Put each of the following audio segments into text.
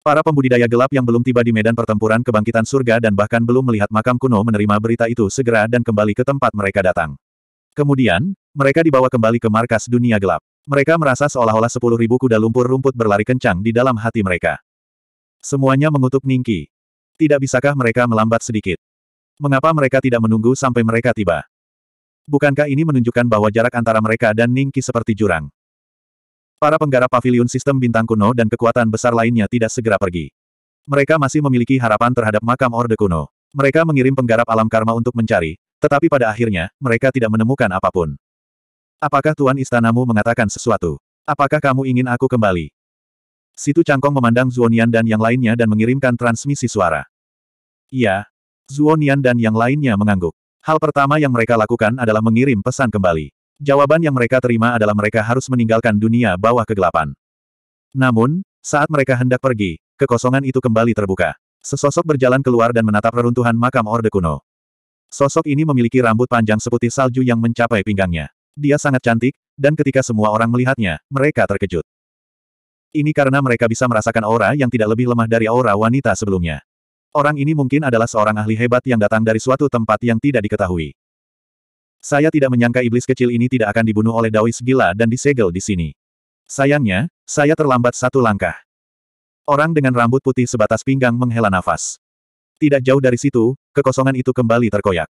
Para pembudidaya gelap yang belum tiba di medan pertempuran kebangkitan surga dan bahkan belum melihat makam kuno menerima berita itu segera dan kembali ke tempat mereka datang. Kemudian, mereka dibawa kembali ke markas dunia gelap. Mereka merasa seolah-olah sepuluh ribu kuda lumpur rumput berlari kencang di dalam hati mereka. Semuanya mengutuk Ningki. Tidak bisakah mereka melambat sedikit? Mengapa mereka tidak menunggu sampai mereka tiba? Bukankah ini menunjukkan bahwa jarak antara mereka dan Ningki seperti jurang? Para penggarap pavilion sistem bintang kuno dan kekuatan besar lainnya tidak segera pergi. Mereka masih memiliki harapan terhadap makam Orde Kuno. Mereka mengirim penggarap alam karma untuk mencari, tetapi pada akhirnya, mereka tidak menemukan apapun. Apakah Tuan Istanamu mengatakan sesuatu? Apakah kamu ingin aku kembali? Situ Cangkong memandang Zuonian dan yang lainnya dan mengirimkan transmisi suara. Iya. Zuonian dan yang lainnya mengangguk. Hal pertama yang mereka lakukan adalah mengirim pesan kembali. Jawaban yang mereka terima adalah mereka harus meninggalkan dunia bawah kegelapan. Namun, saat mereka hendak pergi, kekosongan itu kembali terbuka. Sesosok berjalan keluar dan menatap reruntuhan makam Orde Kuno. Sosok ini memiliki rambut panjang seputih salju yang mencapai pinggangnya. Dia sangat cantik, dan ketika semua orang melihatnya, mereka terkejut. Ini karena mereka bisa merasakan aura yang tidak lebih lemah dari aura wanita sebelumnya. Orang ini mungkin adalah seorang ahli hebat yang datang dari suatu tempat yang tidak diketahui. Saya tidak menyangka iblis kecil ini tidak akan dibunuh oleh Daois gila dan disegel di sini. Sayangnya, saya terlambat satu langkah. Orang dengan rambut putih sebatas pinggang menghela nafas. Tidak jauh dari situ, kekosongan itu kembali terkoyak.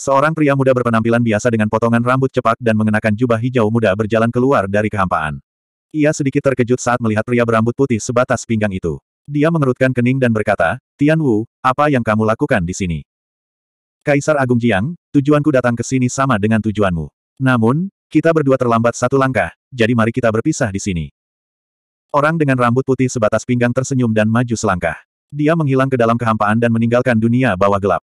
Seorang pria muda berpenampilan biasa dengan potongan rambut cepat dan mengenakan jubah hijau muda berjalan keluar dari kehampaan. Ia sedikit terkejut saat melihat pria berambut putih sebatas pinggang itu. Dia mengerutkan kening dan berkata, Tian Wu, apa yang kamu lakukan di sini? Kaisar Agung Jiang, tujuanku datang ke sini sama dengan tujuanmu. Namun, kita berdua terlambat satu langkah, jadi mari kita berpisah di sini. Orang dengan rambut putih sebatas pinggang tersenyum dan maju selangkah. Dia menghilang ke dalam kehampaan dan meninggalkan dunia bawah gelap.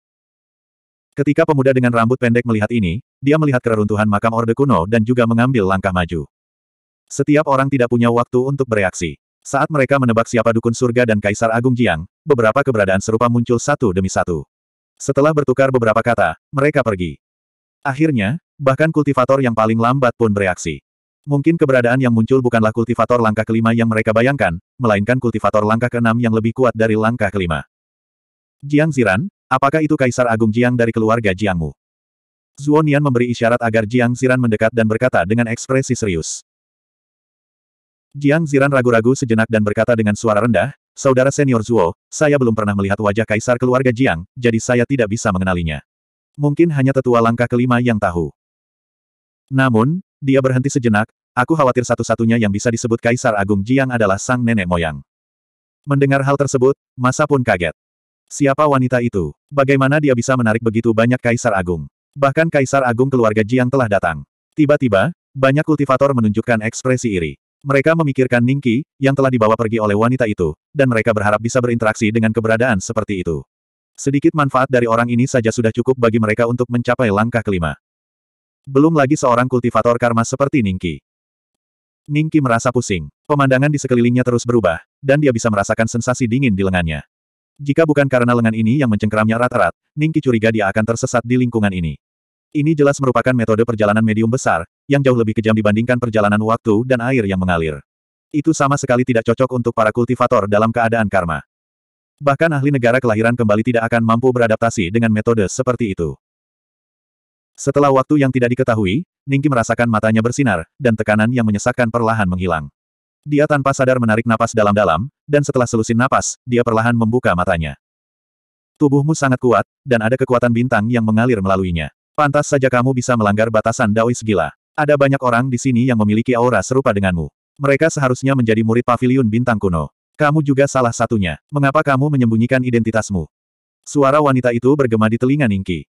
Ketika pemuda dengan rambut pendek melihat ini, dia melihat keruntuhan makam Orde Kuno dan juga mengambil langkah maju. Setiap orang tidak punya waktu untuk bereaksi. Saat mereka menebak siapa dukun surga dan kaisar agung Jiang, beberapa keberadaan serupa muncul satu demi satu. Setelah bertukar beberapa kata, mereka pergi. Akhirnya, bahkan kultivator yang paling lambat pun bereaksi. Mungkin keberadaan yang muncul bukanlah kultivator langkah kelima yang mereka bayangkan, melainkan kultivator langkah keenam yang lebih kuat dari langkah kelima. Jiang Ziran, apakah itu Kaisar Agung Jiang dari keluarga Jiangmu? Zuonian memberi isyarat agar Jiang Ziran mendekat dan berkata dengan ekspresi serius. Jiang Ziran ragu-ragu sejenak dan berkata dengan suara rendah, Saudara senior Zuo, saya belum pernah melihat wajah kaisar keluarga Jiang, jadi saya tidak bisa mengenalinya. Mungkin hanya tetua langkah kelima yang tahu. Namun, dia berhenti sejenak, aku khawatir satu-satunya yang bisa disebut kaisar agung Jiang adalah sang nenek moyang. Mendengar hal tersebut, masa pun kaget. Siapa wanita itu? Bagaimana dia bisa menarik begitu banyak kaisar agung? Bahkan kaisar agung keluarga Jiang telah datang. Tiba-tiba, banyak kultivator menunjukkan ekspresi iri. Mereka memikirkan Ningki, yang telah dibawa pergi oleh wanita itu, dan mereka berharap bisa berinteraksi dengan keberadaan seperti itu. Sedikit manfaat dari orang ini saja sudah cukup bagi mereka untuk mencapai langkah kelima. Belum lagi seorang kultivator karma seperti Ningki. Ningki merasa pusing. Pemandangan di sekelilingnya terus berubah, dan dia bisa merasakan sensasi dingin di lengannya. Jika bukan karena lengan ini yang mencengkeramnya rata-rat, Ningki curiga dia akan tersesat di lingkungan ini. Ini jelas merupakan metode perjalanan medium besar, yang jauh lebih kejam dibandingkan perjalanan waktu dan air yang mengalir. Itu sama sekali tidak cocok untuk para kultivator dalam keadaan karma. Bahkan ahli negara kelahiran kembali tidak akan mampu beradaptasi dengan metode seperti itu. Setelah waktu yang tidak diketahui, Ningki merasakan matanya bersinar, dan tekanan yang menyesakkan perlahan menghilang. Dia tanpa sadar menarik napas dalam-dalam, dan setelah selusin napas, dia perlahan membuka matanya. Tubuhmu sangat kuat, dan ada kekuatan bintang yang mengalir melaluinya. Pantas saja kamu bisa melanggar batasan Daois gila. Ada banyak orang di sini yang memiliki aura serupa denganmu. Mereka seharusnya menjadi murid Pavilion bintang kuno. Kamu juga salah satunya. Mengapa kamu menyembunyikan identitasmu? Suara wanita itu bergema di telinga Ningki.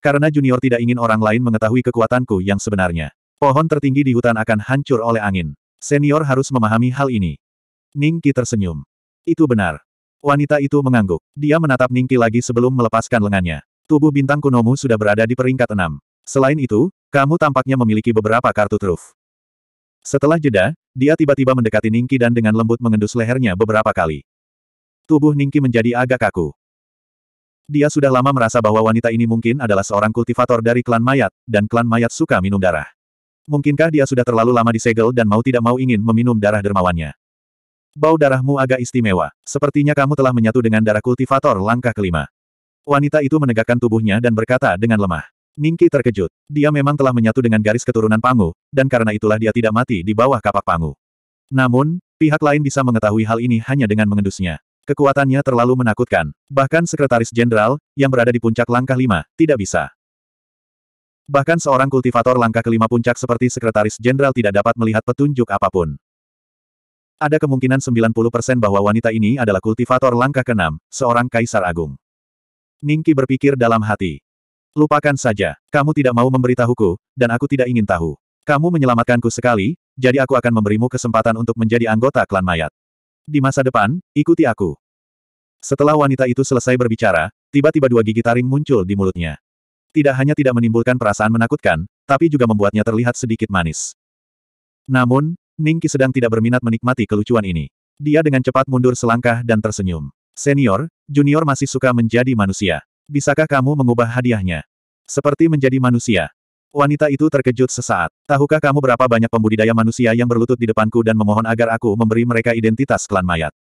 Karena junior tidak ingin orang lain mengetahui kekuatanku yang sebenarnya. Pohon tertinggi di hutan akan hancur oleh angin. Senior harus memahami hal ini. Ningki tersenyum. Itu benar. Wanita itu mengangguk. Dia menatap Ningki lagi sebelum melepaskan lengannya. Tubuh bintang kunomu sudah berada di peringkat enam. Selain itu, kamu tampaknya memiliki beberapa kartu truf. Setelah jeda, dia tiba-tiba mendekati Ningki dan dengan lembut mengendus lehernya beberapa kali. Tubuh Ningki menjadi agak kaku. Dia sudah lama merasa bahwa wanita ini mungkin adalah seorang kultivator dari klan mayat, dan klan mayat suka minum darah. Mungkinkah dia sudah terlalu lama disegel dan mau tidak mau ingin meminum darah dermawannya? Bau darahmu agak istimewa. Sepertinya kamu telah menyatu dengan darah kultivator langkah kelima. Wanita itu menegakkan tubuhnya dan berkata dengan lemah. Ningki terkejut. Dia memang telah menyatu dengan garis keturunan Pangu, dan karena itulah dia tidak mati di bawah kapak Pangu. Namun, pihak lain bisa mengetahui hal ini hanya dengan mengendusnya. Kekuatannya terlalu menakutkan. Bahkan Sekretaris Jenderal, yang berada di puncak langkah lima, tidak bisa. Bahkan seorang kultivator langkah kelima puncak seperti Sekretaris Jenderal tidak dapat melihat petunjuk apapun. Ada kemungkinan 90% bahwa wanita ini adalah kultivator langkah keenam, seorang kaisar agung. Ningki berpikir dalam hati. Lupakan saja, kamu tidak mau memberitahuku, dan aku tidak ingin tahu. Kamu menyelamatkanku sekali, jadi aku akan memberimu kesempatan untuk menjadi anggota klan mayat. Di masa depan, ikuti aku. Setelah wanita itu selesai berbicara, tiba-tiba dua gigi taring muncul di mulutnya. Tidak hanya tidak menimbulkan perasaan menakutkan, tapi juga membuatnya terlihat sedikit manis. Namun, Ningki sedang tidak berminat menikmati kelucuan ini. Dia dengan cepat mundur selangkah dan tersenyum. Senior, junior masih suka menjadi manusia. Bisakah kamu mengubah hadiahnya? Seperti menjadi manusia. Wanita itu terkejut sesaat. Tahukah kamu berapa banyak pembudidaya manusia yang berlutut di depanku dan memohon agar aku memberi mereka identitas klan mayat?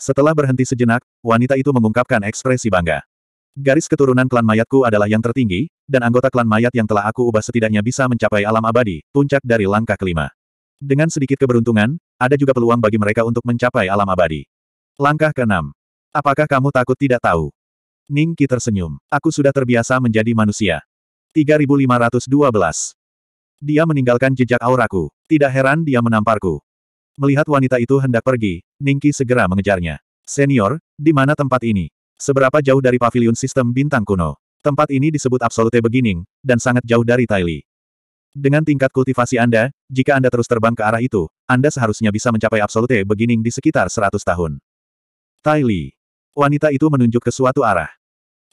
Setelah berhenti sejenak, wanita itu mengungkapkan ekspresi bangga. Garis keturunan klan mayatku adalah yang tertinggi, dan anggota klan mayat yang telah aku ubah setidaknya bisa mencapai alam abadi, puncak dari langkah kelima. Dengan sedikit keberuntungan, ada juga peluang bagi mereka untuk mencapai alam abadi. Langkah keenam. Apakah kamu takut tidak tahu? Ning Qi tersenyum. Aku sudah terbiasa menjadi manusia. 3512. Dia meninggalkan jejak auraku. Tidak heran dia menamparku. Melihat wanita itu hendak pergi, Ning Qi segera mengejarnya. Senior, di mana tempat ini? Seberapa jauh dari pavilion sistem bintang kuno? Tempat ini disebut Absolute Beginning, dan sangat jauh dari Taili. Dengan tingkat kultivasi Anda, jika Anda terus terbang ke arah itu, Anda seharusnya bisa mencapai Absolute Beginning di sekitar 100 tahun. Taili. Wanita itu menunjuk ke suatu arah.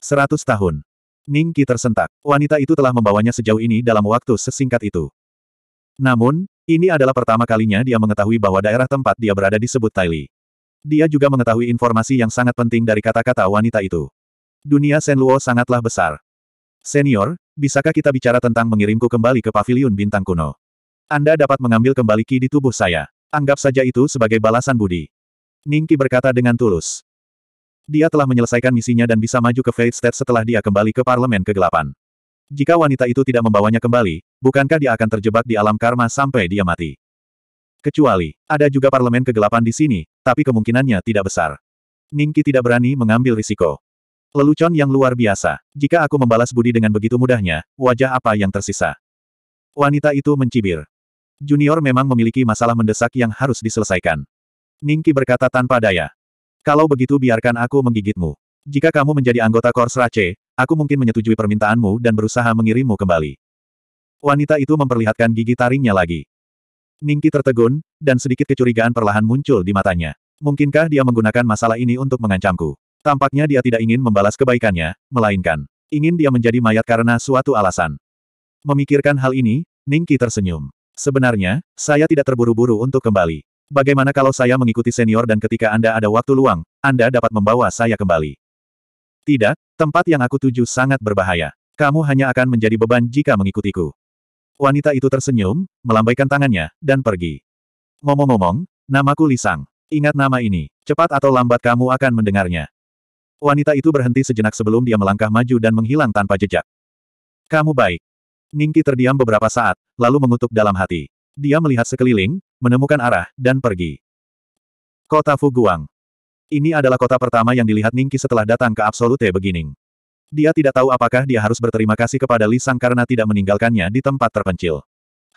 Seratus tahun. Ning Qi tersentak. Wanita itu telah membawanya sejauh ini dalam waktu sesingkat itu. Namun, ini adalah pertama kalinya dia mengetahui bahwa daerah tempat dia berada disebut Taily. Dia juga mengetahui informasi yang sangat penting dari kata-kata wanita itu. Dunia Luo sangatlah besar. Senior, bisakah kita bicara tentang mengirimku kembali ke paviliun bintang kuno? Anda dapat mengambil kembali ki di tubuh saya. Anggap saja itu sebagai balasan budi. Ningki berkata dengan tulus. Dia telah menyelesaikan misinya dan bisa maju ke Fate State setelah dia kembali ke Parlemen Kegelapan. Jika wanita itu tidak membawanya kembali, bukankah dia akan terjebak di alam karma sampai dia mati? Kecuali, ada juga Parlemen Kegelapan di sini, tapi kemungkinannya tidak besar. Ningki tidak berani mengambil risiko. Lelucon yang luar biasa. Jika aku membalas budi dengan begitu mudahnya, wajah apa yang tersisa? Wanita itu mencibir. Junior memang memiliki masalah mendesak yang harus diselesaikan. Ningki berkata tanpa daya. Kalau begitu biarkan aku menggigitmu. Jika kamu menjadi anggota Kors Rache, aku mungkin menyetujui permintaanmu dan berusaha mengirimmu kembali. Wanita itu memperlihatkan gigi taringnya lagi. Ningki tertegun, dan sedikit kecurigaan perlahan muncul di matanya. Mungkinkah dia menggunakan masalah ini untuk mengancamku? Tampaknya dia tidak ingin membalas kebaikannya, melainkan ingin dia menjadi mayat karena suatu alasan. Memikirkan hal ini, Ningki tersenyum. Sebenarnya, saya tidak terburu-buru untuk kembali. Bagaimana kalau saya mengikuti senior dan ketika Anda ada waktu luang, Anda dapat membawa saya kembali? Tidak, tempat yang aku tuju sangat berbahaya. Kamu hanya akan menjadi beban jika mengikutiku. Wanita itu tersenyum, melambaikan tangannya, dan pergi. Ngomong-ngomong, namaku Lisang. Ingat nama ini, cepat atau lambat kamu akan mendengarnya. Wanita itu berhenti sejenak sebelum dia melangkah maju dan menghilang tanpa jejak. Kamu baik. Ningki terdiam beberapa saat, lalu mengutuk dalam hati. Dia melihat sekeliling, menemukan arah, dan pergi. Kota Fuguang. Ini adalah kota pertama yang dilihat Ningki setelah datang ke Absolute Beginning. Dia tidak tahu apakah dia harus berterima kasih kepada Li Sang karena tidak meninggalkannya di tempat terpencil.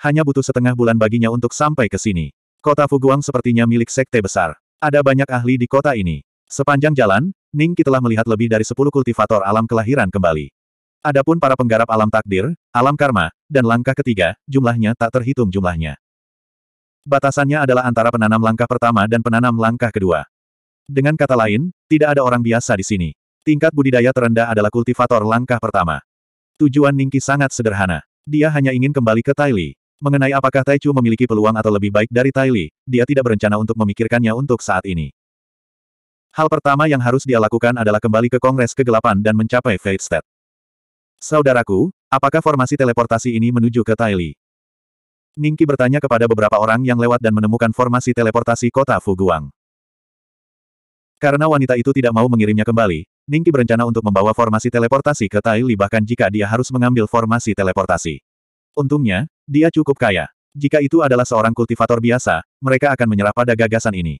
Hanya butuh setengah bulan baginya untuk sampai ke sini. Kota Fuguang sepertinya milik sekte besar. Ada banyak ahli di kota ini. Sepanjang jalan, Ningki telah melihat lebih dari 10 kultivator alam kelahiran kembali. Adapun para penggarap alam takdir, alam karma, dan langkah ketiga, jumlahnya tak terhitung jumlahnya. Batasannya adalah antara penanam langkah pertama dan penanam langkah kedua. Dengan kata lain, tidak ada orang biasa di sini. Tingkat budidaya terendah adalah kultivator langkah pertama. Tujuan Ningki sangat sederhana. Dia hanya ingin kembali ke Taili. Mengenai apakah Taichu memiliki peluang atau lebih baik dari Taili, dia tidak berencana untuk memikirkannya untuk saat ini. Hal pertama yang harus dia lakukan adalah kembali ke Kongres Kegelapan dan mencapai Fate State. Saudaraku, apakah formasi teleportasi ini menuju ke Taili? Ningki bertanya kepada beberapa orang yang lewat dan menemukan formasi teleportasi kota Fuguang. Karena wanita itu tidak mau mengirimnya kembali, Ningki berencana untuk membawa formasi teleportasi ke Taili bahkan jika dia harus mengambil formasi teleportasi. Untungnya, dia cukup kaya. Jika itu adalah seorang kultivator biasa, mereka akan menyerah pada gagasan ini.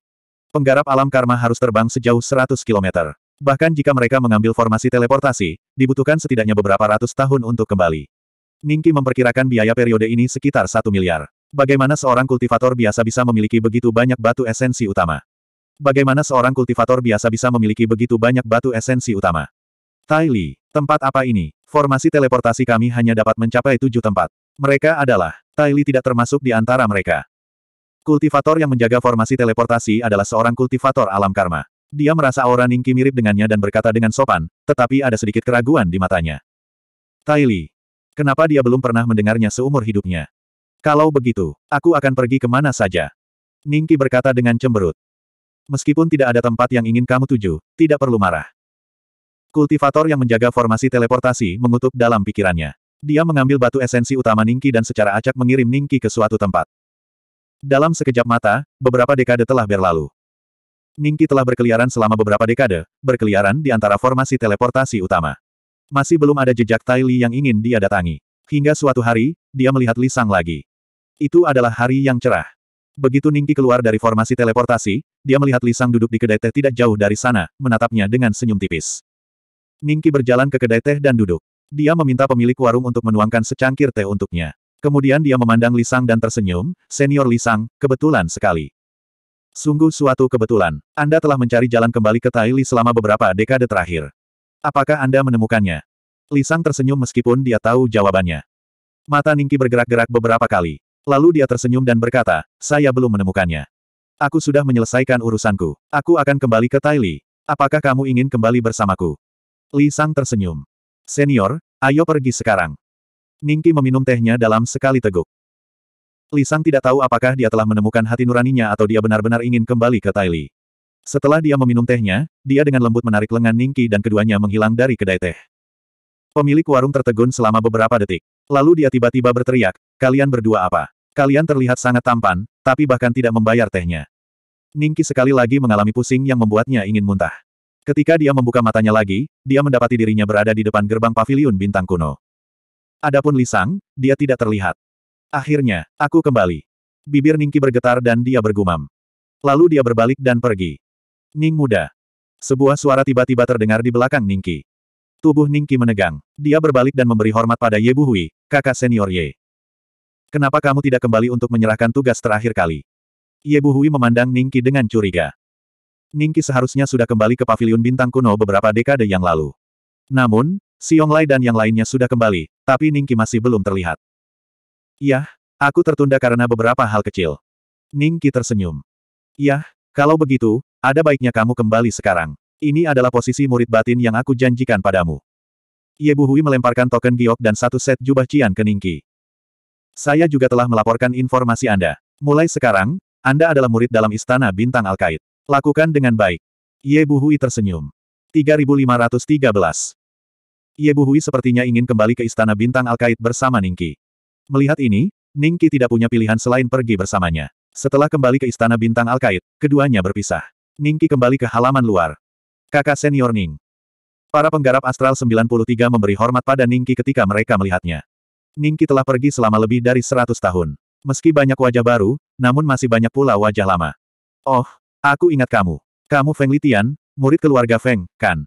Penggarap alam karma harus terbang sejauh 100 kilometer. Bahkan jika mereka mengambil formasi teleportasi, dibutuhkan setidaknya beberapa ratus tahun untuk kembali. Ningki memperkirakan biaya periode ini sekitar satu miliar. Bagaimana seorang kultivator biasa bisa memiliki begitu banyak batu esensi utama? Bagaimana seorang kultivator biasa bisa memiliki begitu banyak batu esensi utama? Tai Li, tempat apa ini? Formasi teleportasi kami hanya dapat mencapai tujuh tempat. Mereka adalah, Tai Li tidak termasuk di antara mereka. Kultivator yang menjaga formasi teleportasi adalah seorang kultivator alam karma. Dia merasa aura Ningki mirip dengannya dan berkata dengan sopan, tetapi ada sedikit keraguan di matanya. Li. Kenapa dia belum pernah mendengarnya seumur hidupnya? Kalau begitu, aku akan pergi ke mana saja. Ningki berkata dengan cemberut. Meskipun tidak ada tempat yang ingin kamu tuju, tidak perlu marah. Kultivator yang menjaga formasi teleportasi mengutuk dalam pikirannya. Dia mengambil batu esensi utama Ningki dan secara acak mengirim Ningki ke suatu tempat. Dalam sekejap mata, beberapa dekade telah berlalu. Ningki telah berkeliaran selama beberapa dekade, berkeliaran di antara formasi teleportasi utama. Masih belum ada jejak Tai Li yang ingin dia datangi. Hingga suatu hari, dia melihat Li Sang lagi. Itu adalah hari yang cerah. Begitu Ningki keluar dari formasi teleportasi, dia melihat Li Sang duduk di kedai teh tidak jauh dari sana, menatapnya dengan senyum tipis. Ningki berjalan ke kedai teh dan duduk. Dia meminta pemilik warung untuk menuangkan secangkir teh untuknya. Kemudian dia memandang Li Sang dan tersenyum, senior Li Sang, kebetulan sekali. Sungguh suatu kebetulan, Anda telah mencari jalan kembali ke Taily selama beberapa dekade terakhir. Apakah Anda menemukannya? Lisang tersenyum meskipun dia tahu jawabannya. Mata Ningki bergerak-gerak beberapa kali. Lalu dia tersenyum dan berkata, saya belum menemukannya. Aku sudah menyelesaikan urusanku. Aku akan kembali ke Taily. Apakah kamu ingin kembali bersamaku? Li Sang tersenyum. Senior, ayo pergi sekarang. Ningki meminum tehnya dalam sekali teguk. Lisang tidak tahu apakah dia telah menemukan hati nuraninya atau dia benar-benar ingin kembali ke Taili. Setelah dia meminum tehnya, dia dengan lembut menarik lengan Ningki dan keduanya menghilang dari kedai teh. Pemilik warung tertegun selama beberapa detik. Lalu dia tiba-tiba berteriak, kalian berdua apa? Kalian terlihat sangat tampan, tapi bahkan tidak membayar tehnya. Ningki sekali lagi mengalami pusing yang membuatnya ingin muntah. Ketika dia membuka matanya lagi, dia mendapati dirinya berada di depan gerbang paviliun bintang kuno. Adapun Lisang, dia tidak terlihat. Akhirnya, aku kembali. Bibir Ningki bergetar dan dia bergumam. Lalu dia berbalik dan pergi. Ning muda. Sebuah suara tiba-tiba terdengar di belakang Ningki. Tubuh Ningki menegang. Dia berbalik dan memberi hormat pada Ye Buhui, kakak senior Ye. Kenapa kamu tidak kembali untuk menyerahkan tugas terakhir kali? Ye Buhui memandang Ningki dengan curiga. Ningki seharusnya sudah kembali ke paviliun bintang kuno beberapa dekade yang lalu. Namun, Siong Lai dan yang lainnya sudah kembali, tapi Ningki masih belum terlihat. Yah, aku tertunda karena beberapa hal kecil. Ning tersenyum. Yah, kalau begitu, ada baiknya kamu kembali sekarang. Ini adalah posisi murid batin yang aku janjikan padamu. Ye Buhui melemparkan token giok dan satu set jubah cian ke Ningki. Saya juga telah melaporkan informasi Anda. Mulai sekarang, Anda adalah murid dalam istana bintang Alkait. Lakukan dengan baik. Ye Buhui tersenyum. 3513. Buhui sepertinya ingin kembali ke istana bintang Alkait bersama Ningki. Melihat ini, Ningki tidak punya pilihan selain pergi bersamanya. Setelah kembali ke Istana Bintang Alkait, keduanya berpisah. Ningki kembali ke halaman luar. Kakak senior Ning. Para penggarap Astral 93 memberi hormat pada Ningki ketika mereka melihatnya. Ningki telah pergi selama lebih dari 100 tahun. Meski banyak wajah baru, namun masih banyak pula wajah lama. Oh, aku ingat kamu. Kamu Feng Litian, murid keluarga Feng, kan?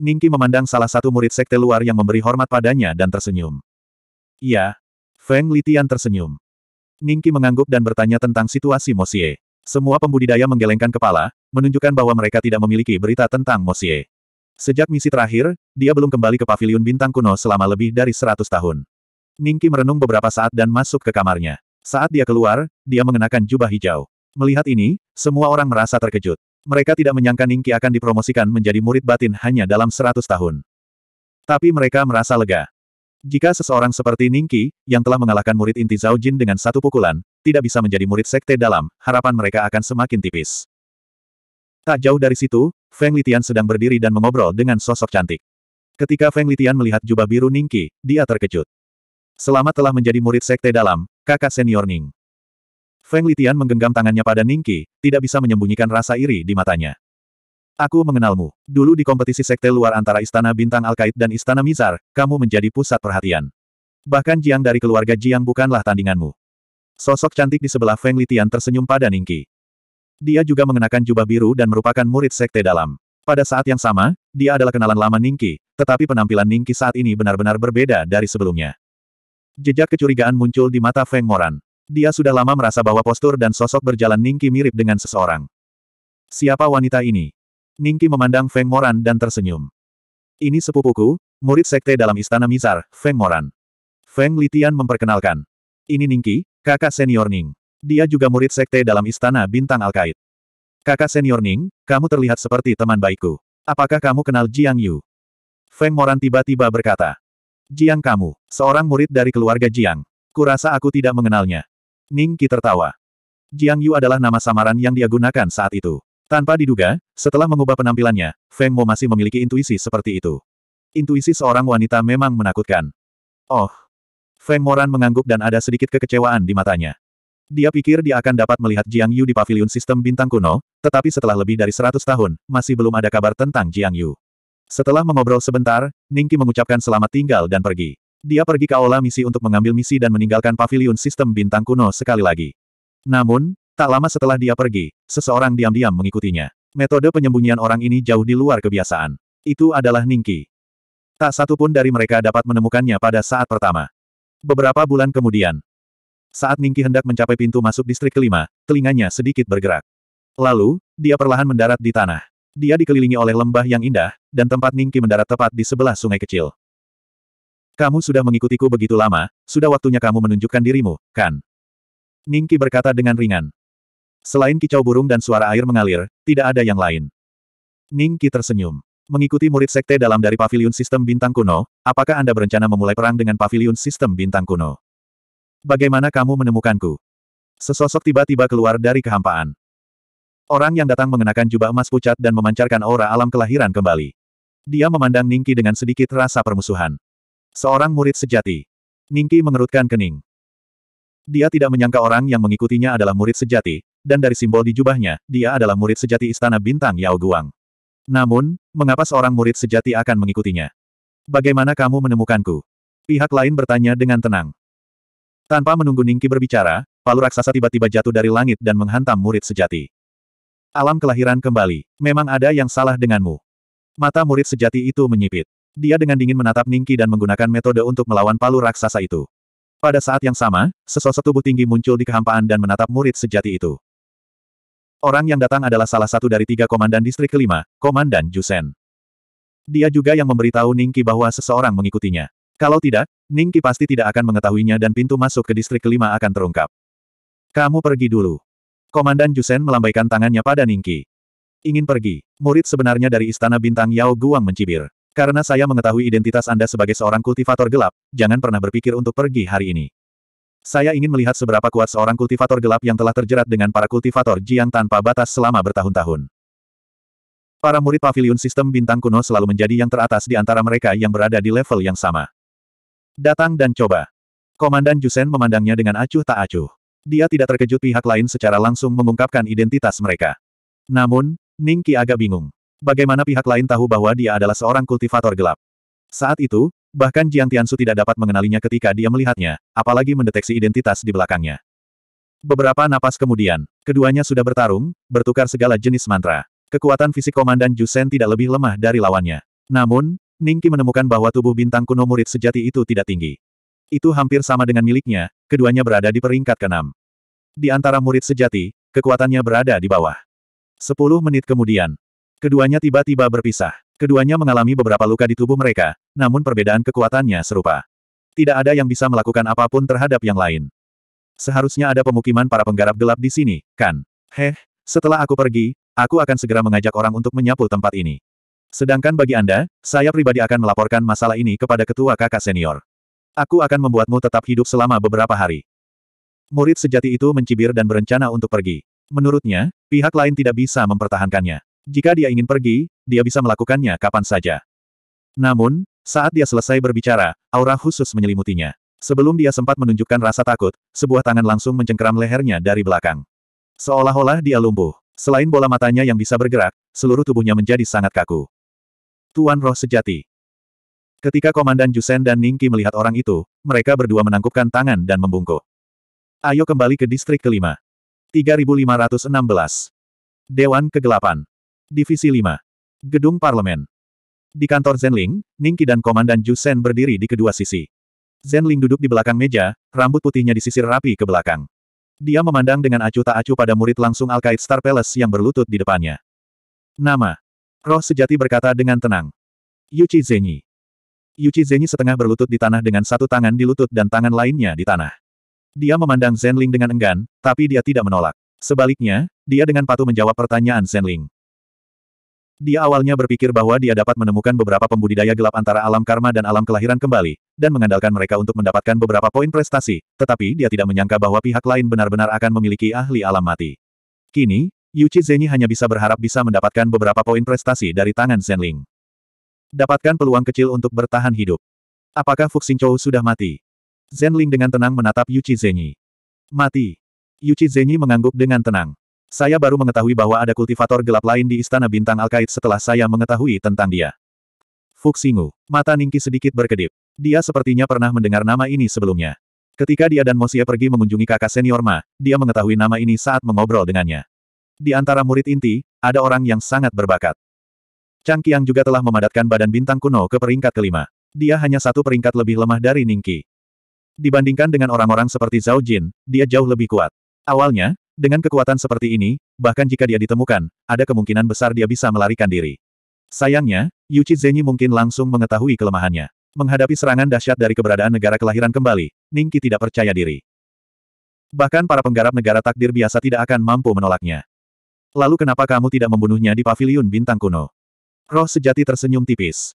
Ningki memandang salah satu murid sekte luar yang memberi hormat padanya dan tersenyum. Iya, Feng Litian tersenyum. Ningki mengangguk dan bertanya tentang situasi Mosie. Semua pembudidaya menggelengkan kepala, menunjukkan bahwa mereka tidak memiliki berita tentang Mosie. Sejak misi terakhir, dia belum kembali ke paviliun bintang kuno selama lebih dari 100 tahun. Ningki merenung beberapa saat dan masuk ke kamarnya. Saat dia keluar, dia mengenakan jubah hijau. Melihat ini, semua orang merasa terkejut. Mereka tidak menyangka Ningki akan dipromosikan menjadi murid batin hanya dalam 100 tahun. Tapi mereka merasa lega. Jika seseorang seperti Ningki, yang telah mengalahkan murid inti Zhao Jin dengan satu pukulan, tidak bisa menjadi murid sekte dalam, harapan mereka akan semakin tipis. Tak jauh dari situ, Feng Litian sedang berdiri dan mengobrol dengan sosok cantik. Ketika Feng Litian melihat jubah biru Ningki, dia terkejut. Selama telah menjadi murid sekte dalam, kakak senior Ning. Feng Litian menggenggam tangannya pada Ningki, tidak bisa menyembunyikan rasa iri di matanya. Aku mengenalmu. Dulu di kompetisi sekte luar antara Istana Bintang Alkait dan Istana Mizar, kamu menjadi pusat perhatian. Bahkan Jiang dari keluarga Jiang bukanlah tandinganmu. Sosok cantik di sebelah Feng Litian tersenyum pada Ningki. Dia juga mengenakan jubah biru dan merupakan murid sekte dalam. Pada saat yang sama, dia adalah kenalan lama Ningki, tetapi penampilan Ningki saat ini benar-benar berbeda dari sebelumnya. Jejak kecurigaan muncul di mata Feng Moran. Dia sudah lama merasa bahwa postur dan sosok berjalan Ningki mirip dengan seseorang. Siapa wanita ini? Ningki memandang Feng Moran dan tersenyum. Ini sepupuku, murid sekte dalam istana Mizar, Feng Moran. Feng Litian memperkenalkan. Ini Ningki, kakak senior Ning. Dia juga murid sekte dalam istana Bintang Alkait. Kakak senior Ning, kamu terlihat seperti teman baikku. Apakah kamu kenal Jiang Yu? Feng Moran tiba-tiba berkata. Jiang kamu, seorang murid dari keluarga Jiang. Kurasa aku tidak mengenalnya. Ningki tertawa. Jiang Yu adalah nama samaran yang dia gunakan saat itu. Tanpa diduga, setelah mengubah penampilannya, Feng Mo masih memiliki intuisi seperti itu. Intuisi seorang wanita memang menakutkan. Oh. Feng Moran mengangguk dan ada sedikit kekecewaan di matanya. Dia pikir dia akan dapat melihat Jiang Yu di pavilion sistem bintang kuno, tetapi setelah lebih dari 100 tahun, masih belum ada kabar tentang Jiang Yu. Setelah mengobrol sebentar, Ningki mengucapkan selamat tinggal dan pergi. Dia pergi ke aula misi untuk mengambil misi dan meninggalkan pavilion sistem bintang kuno sekali lagi. Namun, Tak lama setelah dia pergi, seseorang diam-diam mengikutinya. Metode penyembunyian orang ini jauh di luar kebiasaan. Itu adalah Ningki. Tak satu pun dari mereka dapat menemukannya pada saat pertama. Beberapa bulan kemudian, saat Ningki hendak mencapai pintu masuk distrik kelima, telinganya sedikit bergerak. Lalu, dia perlahan mendarat di tanah. Dia dikelilingi oleh lembah yang indah, dan tempat Ningki mendarat tepat di sebelah sungai kecil. Kamu sudah mengikutiku begitu lama, sudah waktunya kamu menunjukkan dirimu, kan? Ningki berkata dengan ringan. Selain kicau burung dan suara air mengalir, tidak ada yang lain. Ning Qi tersenyum. Mengikuti murid sekte dalam dari pavilion sistem bintang kuno, apakah Anda berencana memulai perang dengan pavilion sistem bintang kuno? Bagaimana kamu menemukanku? Sesosok tiba-tiba keluar dari kehampaan. Orang yang datang mengenakan jubah emas pucat dan memancarkan aura alam kelahiran kembali. Dia memandang Ningki dengan sedikit rasa permusuhan. Seorang murid sejati. Ningki mengerutkan kening. Dia tidak menyangka orang yang mengikutinya adalah murid sejati, dan dari simbol di jubahnya, dia adalah murid sejati Istana Bintang Yao Guang. Namun, mengapa seorang murid sejati akan mengikutinya? Bagaimana kamu menemukanku? Pihak lain bertanya dengan tenang. Tanpa menunggu Ningki berbicara, palu raksasa tiba-tiba jatuh dari langit dan menghantam murid sejati. Alam kelahiran kembali. Memang ada yang salah denganmu. Mata murid sejati itu menyipit. Dia dengan dingin menatap Ningki dan menggunakan metode untuk melawan palu raksasa itu. Pada saat yang sama, sesosok tubuh tinggi muncul di kehampaan dan menatap murid sejati itu. Orang yang datang adalah salah satu dari tiga komandan distrik kelima, Komandan Jusen. Dia juga yang memberitahu Ningki bahwa seseorang mengikutinya. Kalau tidak, Ningki pasti tidak akan mengetahuinya dan pintu masuk ke distrik kelima akan terungkap. Kamu pergi dulu. Komandan Jusen melambaikan tangannya pada Ningki. Ingin pergi. Murid sebenarnya dari Istana Bintang Yao Guang mencibir. Karena saya mengetahui identitas Anda sebagai seorang kultivator gelap, jangan pernah berpikir untuk pergi hari ini. Saya ingin melihat seberapa kuat seorang kultivator gelap yang telah terjerat dengan para kultivator Jiang tanpa batas selama bertahun-tahun. Para murid pavilion sistem bintang kuno selalu menjadi yang teratas di antara mereka yang berada di level yang sama. Datang dan coba. Komandan Jusen memandangnya dengan acuh tak acuh. Dia tidak terkejut pihak lain secara langsung mengungkapkan identitas mereka. Namun, Ning Qi agak bingung. Bagaimana pihak lain tahu bahwa dia adalah seorang kultivator gelap? Saat itu, Bahkan Jiang Tiansu tidak dapat mengenalinya ketika dia melihatnya, apalagi mendeteksi identitas di belakangnya. Beberapa napas kemudian, keduanya sudah bertarung, bertukar segala jenis mantra. Kekuatan fisik Komandan Jusen tidak lebih lemah dari lawannya. Namun, Ningki menemukan bahwa tubuh bintang kuno murid sejati itu tidak tinggi. Itu hampir sama dengan miliknya, keduanya berada di peringkat keenam. Di antara murid sejati, kekuatannya berada di bawah. Sepuluh menit kemudian, keduanya tiba-tiba berpisah. Keduanya mengalami beberapa luka di tubuh mereka, namun perbedaan kekuatannya serupa. Tidak ada yang bisa melakukan apapun terhadap yang lain. Seharusnya ada pemukiman para penggarap gelap di sini, kan? Heh, setelah aku pergi, aku akan segera mengajak orang untuk menyapu tempat ini. Sedangkan bagi Anda, saya pribadi akan melaporkan masalah ini kepada ketua kakak senior. Aku akan membuatmu tetap hidup selama beberapa hari. Murid sejati itu mencibir dan berencana untuk pergi. Menurutnya, pihak lain tidak bisa mempertahankannya. Jika dia ingin pergi, dia bisa melakukannya kapan saja. Namun, saat dia selesai berbicara, aura khusus menyelimutinya. Sebelum dia sempat menunjukkan rasa takut, sebuah tangan langsung mencengkeram lehernya dari belakang. Seolah-olah dia lumpuh. Selain bola matanya yang bisa bergerak, seluruh tubuhnya menjadi sangat kaku. Tuan roh sejati. Ketika Komandan Jusen dan Ningki melihat orang itu, mereka berdua menangkupkan tangan dan membungkuk. Ayo kembali ke distrik kelima. 3516. Dewan Kegelapan. Divisi 5. Gedung Parlemen. Di kantor Zenling, Ningki dan Komandan Ju Sen berdiri di kedua sisi. Zenling duduk di belakang meja, rambut putihnya disisir rapi ke belakang. Dia memandang dengan acuh tak acuh pada murid langsung Alkait Star Palace yang berlutut di depannya. Nama. Roh sejati berkata dengan tenang. Yuchi Zenyi. Yuchi Zenyi setengah berlutut di tanah dengan satu tangan di lutut dan tangan lainnya di tanah. Dia memandang Zenling dengan enggan, tapi dia tidak menolak. Sebaliknya, dia dengan patuh menjawab pertanyaan Zenling. Dia awalnya berpikir bahwa dia dapat menemukan beberapa pembudidaya gelap antara alam karma dan alam kelahiran kembali, dan mengandalkan mereka untuk mendapatkan beberapa poin prestasi, tetapi dia tidak menyangka bahwa pihak lain benar-benar akan memiliki ahli alam mati. Kini, Yu Chi Zenyi hanya bisa berharap bisa mendapatkan beberapa poin prestasi dari tangan Ling. Dapatkan peluang kecil untuk bertahan hidup. Apakah Fu Fuxingchou sudah mati? Ling dengan tenang menatap Yu Chi Zenyi. Mati. Yu Chi Zenyi mengangguk dengan tenang. Saya baru mengetahui bahwa ada kultivator gelap lain di Istana Bintang Alkait setelah saya mengetahui tentang dia. Fuxingu. Mata Ningki sedikit berkedip. Dia sepertinya pernah mendengar nama ini sebelumnya. Ketika dia dan Mosia pergi mengunjungi kakak senior Ma, dia mengetahui nama ini saat mengobrol dengannya. Di antara murid inti, ada orang yang sangat berbakat. Chang Qiang juga telah memadatkan badan bintang kuno ke peringkat kelima. Dia hanya satu peringkat lebih lemah dari Ningki. Dibandingkan dengan orang-orang seperti Zhao Jin, dia jauh lebih kuat. Awalnya, dengan kekuatan seperti ini, bahkan jika dia ditemukan, ada kemungkinan besar dia bisa melarikan diri. Sayangnya, Yuchi Zenyi mungkin langsung mengetahui kelemahannya. Menghadapi serangan dahsyat dari keberadaan negara kelahiran kembali, Ningki tidak percaya diri. Bahkan para penggarap negara takdir biasa tidak akan mampu menolaknya. Lalu kenapa kamu tidak membunuhnya di paviliun bintang kuno? Roh sejati tersenyum tipis.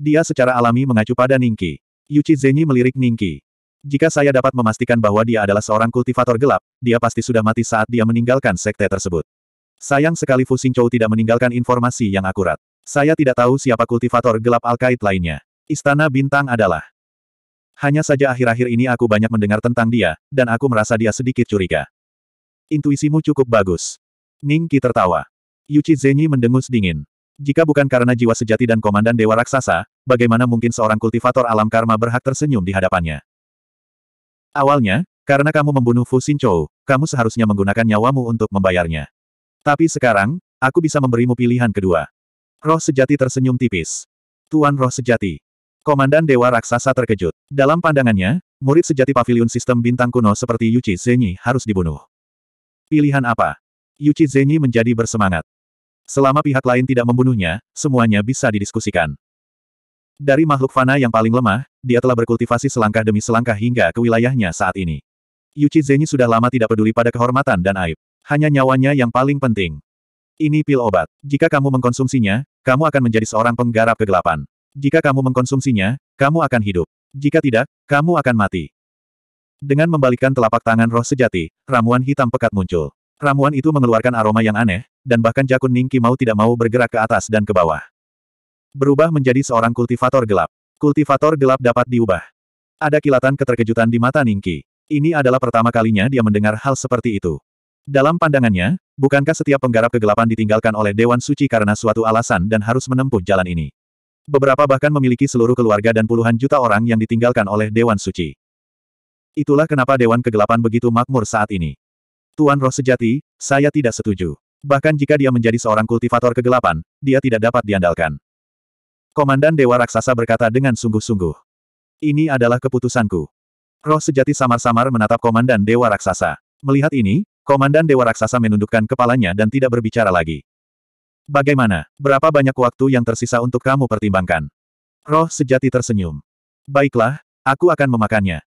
Dia secara alami mengacu pada Ningki. Yuchi Zenyi melirik Ningki. Jika saya dapat memastikan bahwa dia adalah seorang kultivator gelap, dia pasti sudah mati saat dia meninggalkan sekte tersebut. Sayang sekali Fu Xingqiu tidak meninggalkan informasi yang akurat. Saya tidak tahu siapa kultivator gelap Alkait lainnya. Istana Bintang adalah. Hanya saja akhir-akhir ini aku banyak mendengar tentang dia, dan aku merasa dia sedikit curiga. Intuisimu cukup bagus. Ning Qi tertawa. Yuchi Zenyi mendengus dingin. Jika bukan karena jiwa sejati dan komandan Dewa Raksasa, bagaimana mungkin seorang kultivator alam karma berhak tersenyum di hadapannya? Awalnya, karena kamu membunuh Fu Chou, kamu seharusnya menggunakan nyawamu untuk membayarnya. Tapi sekarang, aku bisa memberimu pilihan kedua. Roh sejati tersenyum tipis. Tuan roh sejati. Komandan Dewa Raksasa terkejut. Dalam pandangannya, murid sejati pavilion sistem bintang kuno seperti Yuchi Zenyi harus dibunuh. Pilihan apa? Yuchi Zenyi menjadi bersemangat. Selama pihak lain tidak membunuhnya, semuanya bisa didiskusikan. Dari makhluk fana yang paling lemah, dia telah berkultivasi selangkah demi selangkah hingga ke wilayahnya saat ini. Yuchi Zenyi sudah lama tidak peduli pada kehormatan dan aib. Hanya nyawanya yang paling penting. Ini pil obat. Jika kamu mengkonsumsinya, kamu akan menjadi seorang penggarap kegelapan. Jika kamu mengkonsumsinya, kamu akan hidup. Jika tidak, kamu akan mati. Dengan membalikkan telapak tangan roh sejati, ramuan hitam pekat muncul. Ramuan itu mengeluarkan aroma yang aneh, dan bahkan Jakun Ningki mau tidak mau bergerak ke atas dan ke bawah berubah menjadi seorang kultivator gelap. Kultivator gelap dapat diubah. Ada kilatan keterkejutan di mata Ningki. Ini adalah pertama kalinya dia mendengar hal seperti itu. Dalam pandangannya, bukankah setiap penggarap kegelapan ditinggalkan oleh Dewan Suci karena suatu alasan dan harus menempuh jalan ini? Beberapa bahkan memiliki seluruh keluarga dan puluhan juta orang yang ditinggalkan oleh Dewan Suci. Itulah kenapa Dewan Kegelapan begitu makmur saat ini. Tuan Roh Sejati, saya tidak setuju. Bahkan jika dia menjadi seorang kultivator kegelapan, dia tidak dapat diandalkan. Komandan Dewa Raksasa berkata dengan sungguh-sungguh. Ini adalah keputusanku. Roh sejati samar-samar menatap Komandan Dewa Raksasa. Melihat ini, Komandan Dewa Raksasa menundukkan kepalanya dan tidak berbicara lagi. Bagaimana? Berapa banyak waktu yang tersisa untuk kamu pertimbangkan? Roh sejati tersenyum. Baiklah, aku akan memakannya.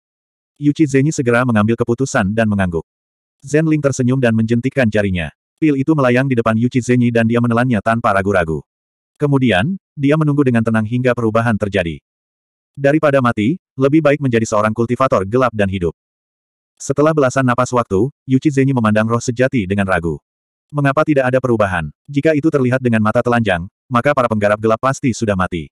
Yuchi Zenyi segera mengambil keputusan dan mengangguk. Zen Ling tersenyum dan menjentikkan jarinya. Pil itu melayang di depan Yuchi Zenyi dan dia menelannya tanpa ragu-ragu. Kemudian, dia menunggu dengan tenang hingga perubahan terjadi. Daripada mati, lebih baik menjadi seorang kultivator gelap dan hidup. Setelah belasan napas waktu, Yuchi Zenyi memandang roh sejati dengan ragu. Mengapa tidak ada perubahan? Jika itu terlihat dengan mata telanjang, maka para penggarap gelap pasti sudah mati.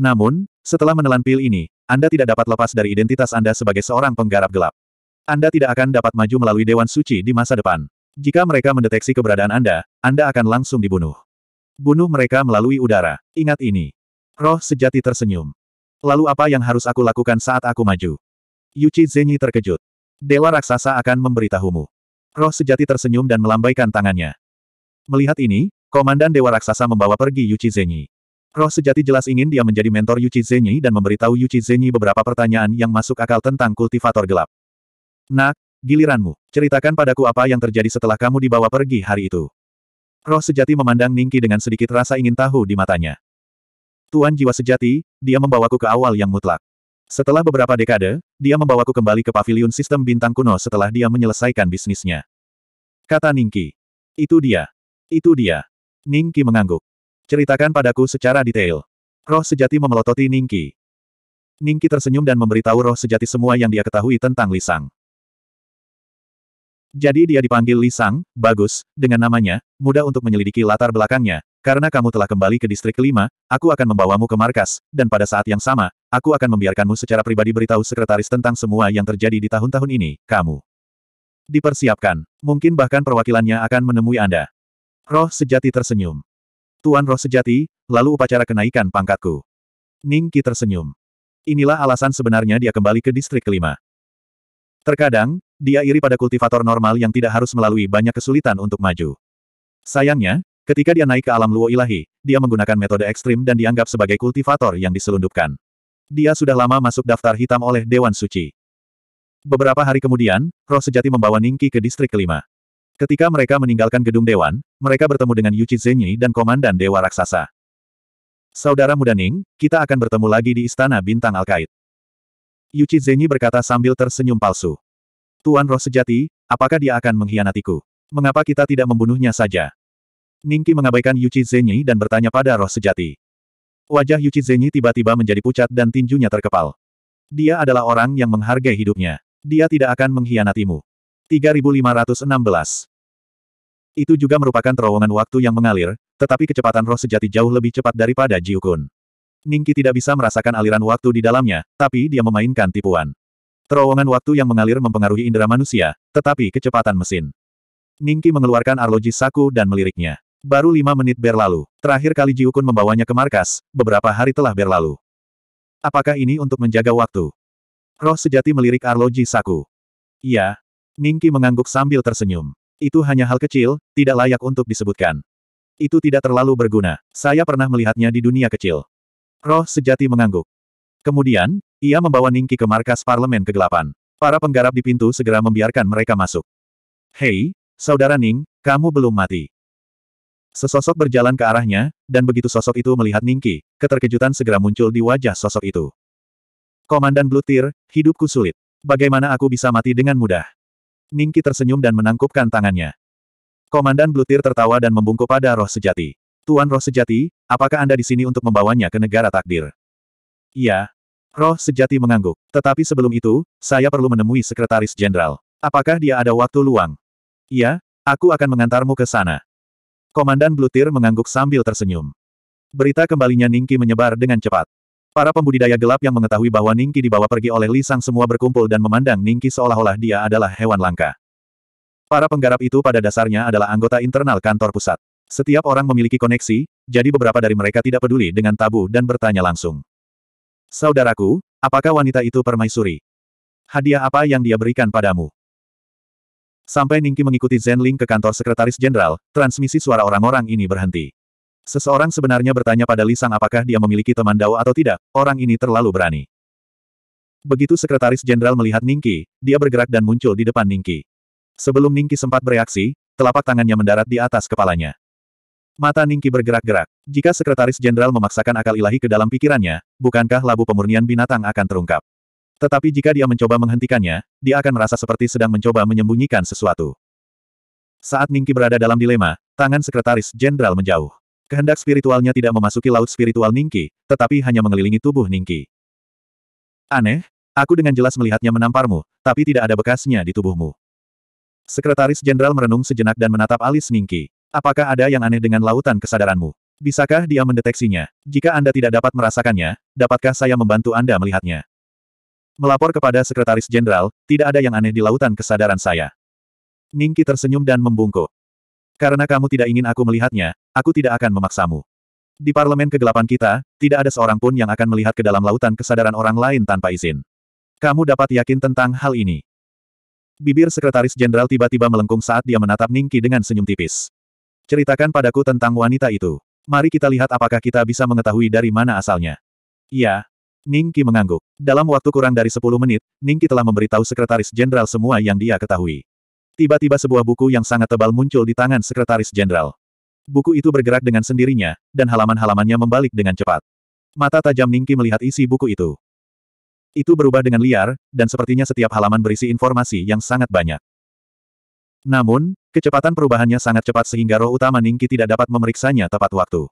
Namun, setelah menelan pil ini, Anda tidak dapat lepas dari identitas Anda sebagai seorang penggarap gelap. Anda tidak akan dapat maju melalui Dewan Suci di masa depan. Jika mereka mendeteksi keberadaan Anda, Anda akan langsung dibunuh. Bunuh mereka melalui udara. Ingat ini. Roh sejati tersenyum. Lalu apa yang harus aku lakukan saat aku maju? Yuchi Zenyi terkejut. Dewa raksasa akan memberitahumu. Roh sejati tersenyum dan melambaikan tangannya. Melihat ini, komandan Dewa Raksasa membawa pergi Yuchi Zenyi. Roh sejati jelas ingin dia menjadi mentor Yuchi Zenyi dan memberitahu Yuchi Zenyi beberapa pertanyaan yang masuk akal tentang kultivator gelap. Nak, giliranmu. Ceritakan padaku apa yang terjadi setelah kamu dibawa pergi hari itu. Roh sejati memandang Ningki dengan sedikit rasa ingin tahu di matanya. Tuan jiwa sejati, dia membawaku ke awal yang mutlak. Setelah beberapa dekade, dia membawaku kembali ke paviliun sistem bintang kuno setelah dia menyelesaikan bisnisnya. Kata Ningki. Itu dia. Itu dia. Ningki mengangguk. Ceritakan padaku secara detail. Roh sejati memelototi Ningki. Ningki tersenyum dan memberitahu roh sejati semua yang dia ketahui tentang Lisang. Jadi dia dipanggil Li Sang, bagus, dengan namanya, mudah untuk menyelidiki latar belakangnya, karena kamu telah kembali ke distrik kelima, aku akan membawamu ke markas, dan pada saat yang sama, aku akan membiarkanmu secara pribadi beritahu sekretaris tentang semua yang terjadi di tahun-tahun ini, kamu. Dipersiapkan, mungkin bahkan perwakilannya akan menemui Anda. Roh sejati tersenyum. Tuan roh sejati, lalu upacara kenaikan pangkatku. Ning Ningki tersenyum. Inilah alasan sebenarnya dia kembali ke distrik kelima. Terkadang, dia iri pada kultivator normal yang tidak harus melalui banyak kesulitan untuk maju. Sayangnya, ketika dia naik ke alam luo ilahi, dia menggunakan metode ekstrim dan dianggap sebagai kultivator yang diselundupkan. Dia sudah lama masuk daftar hitam oleh Dewan Suci. Beberapa hari kemudian, roh sejati membawa Ningki ke distrik kelima. Ketika mereka meninggalkan gedung Dewan, mereka bertemu dengan Yuchi Zenyi dan Komandan Dewa Raksasa. Saudara muda Ning, kita akan bertemu lagi di Istana Bintang Alkait. Yuchi Zenyi berkata sambil tersenyum palsu. Tuan roh sejati, apakah dia akan mengkhianatiku? Mengapa kita tidak membunuhnya saja? Ningki mengabaikan Yuchi Zenyi dan bertanya pada roh sejati. Wajah Yuchi Zenyi tiba-tiba menjadi pucat dan tinjunya terkepal. Dia adalah orang yang menghargai hidupnya. Dia tidak akan mengkhianatimu. 3516 Itu juga merupakan terowongan waktu yang mengalir, tetapi kecepatan roh sejati jauh lebih cepat daripada Jiukun. Ningki tidak bisa merasakan aliran waktu di dalamnya, tapi dia memainkan tipuan. Terowongan waktu yang mengalir mempengaruhi indera manusia, tetapi kecepatan mesin. Ningki mengeluarkan arloji saku dan meliriknya. Baru lima menit berlalu. Terakhir kali Jiukun membawanya ke markas, beberapa hari telah berlalu. Apakah ini untuk menjaga waktu? Roh sejati melirik arloji saku. Iya. Ningki mengangguk sambil tersenyum. Itu hanya hal kecil, tidak layak untuk disebutkan. Itu tidak terlalu berguna. Saya pernah melihatnya di dunia kecil. Roh sejati mengangguk. Kemudian, ia membawa Ningki ke markas parlemen kegelapan. Para penggarap di pintu segera membiarkan mereka masuk. Hei, saudara Ning, kamu belum mati. Sesosok berjalan ke arahnya, dan begitu sosok itu melihat Ningki, keterkejutan segera muncul di wajah sosok itu. Komandan Blutir, hidupku sulit. Bagaimana aku bisa mati dengan mudah? Ningki tersenyum dan menangkupkan tangannya. Komandan Blutir tertawa dan membungkuk pada roh sejati. Tuan roh sejati, apakah Anda di sini untuk membawanya ke negara takdir? Iya, Roh sejati mengangguk. Tetapi sebelum itu, saya perlu menemui sekretaris jenderal. Apakah dia ada waktu luang? Iya, aku akan mengantarmu ke sana. Komandan Blutir mengangguk sambil tersenyum. Berita kembalinya Ningki menyebar dengan cepat. Para pembudidaya gelap yang mengetahui bahwa Ningki dibawa pergi oleh Lisang semua berkumpul dan memandang Ningki seolah-olah dia adalah hewan langka. Para penggarap itu pada dasarnya adalah anggota internal kantor pusat. Setiap orang memiliki koneksi, jadi beberapa dari mereka tidak peduli dengan tabu dan bertanya langsung. Saudaraku, apakah wanita itu permaisuri? Hadiah apa yang dia berikan padamu? Sampai Ningki mengikuti Zen Ling ke kantor sekretaris jenderal, transmisi suara orang-orang ini berhenti. Seseorang sebenarnya bertanya pada Lisang apakah dia memiliki teman Dao atau tidak, orang ini terlalu berani. Begitu sekretaris jenderal melihat Ningki, dia bergerak dan muncul di depan Ningki. Sebelum Ningki sempat bereaksi, telapak tangannya mendarat di atas kepalanya. Mata Ningki bergerak-gerak. Jika Sekretaris Jenderal memaksakan akal ilahi ke dalam pikirannya, bukankah labu pemurnian binatang akan terungkap? Tetapi jika dia mencoba menghentikannya, dia akan merasa seperti sedang mencoba menyembunyikan sesuatu. Saat Ningki berada dalam dilema, tangan Sekretaris Jenderal menjauh. Kehendak spiritualnya tidak memasuki laut spiritual Ningki, tetapi hanya mengelilingi tubuh Ningki. Aneh, Aku dengan jelas melihatnya menamparmu, tapi tidak ada bekasnya di tubuhmu. Sekretaris Jenderal merenung sejenak dan menatap alis Ningki. Apakah ada yang aneh dengan lautan kesadaranmu? Bisakah dia mendeteksinya? Jika Anda tidak dapat merasakannya, dapatkah saya membantu Anda melihatnya? Melapor kepada Sekretaris Jenderal, tidak ada yang aneh di lautan kesadaran saya. Ningki tersenyum dan membungkuk. Karena kamu tidak ingin aku melihatnya, aku tidak akan memaksamu. Di parlemen kegelapan kita, tidak ada seorang pun yang akan melihat ke dalam lautan kesadaran orang lain tanpa izin. Kamu dapat yakin tentang hal ini. Bibir Sekretaris Jenderal tiba-tiba melengkung saat dia menatap Ningki dengan senyum tipis. Ceritakan padaku tentang wanita itu. Mari kita lihat apakah kita bisa mengetahui dari mana asalnya. Ya, Ningki mengangguk. Dalam waktu kurang dari 10 menit, Ningki telah memberitahu sekretaris jenderal semua yang dia ketahui. Tiba-tiba sebuah buku yang sangat tebal muncul di tangan sekretaris jenderal. Buku itu bergerak dengan sendirinya, dan halaman-halamannya membalik dengan cepat. Mata tajam Ningki melihat isi buku itu. Itu berubah dengan liar, dan sepertinya setiap halaman berisi informasi yang sangat banyak. Namun, kecepatan perubahannya sangat cepat sehingga roh utama Ningki tidak dapat memeriksanya tepat waktu.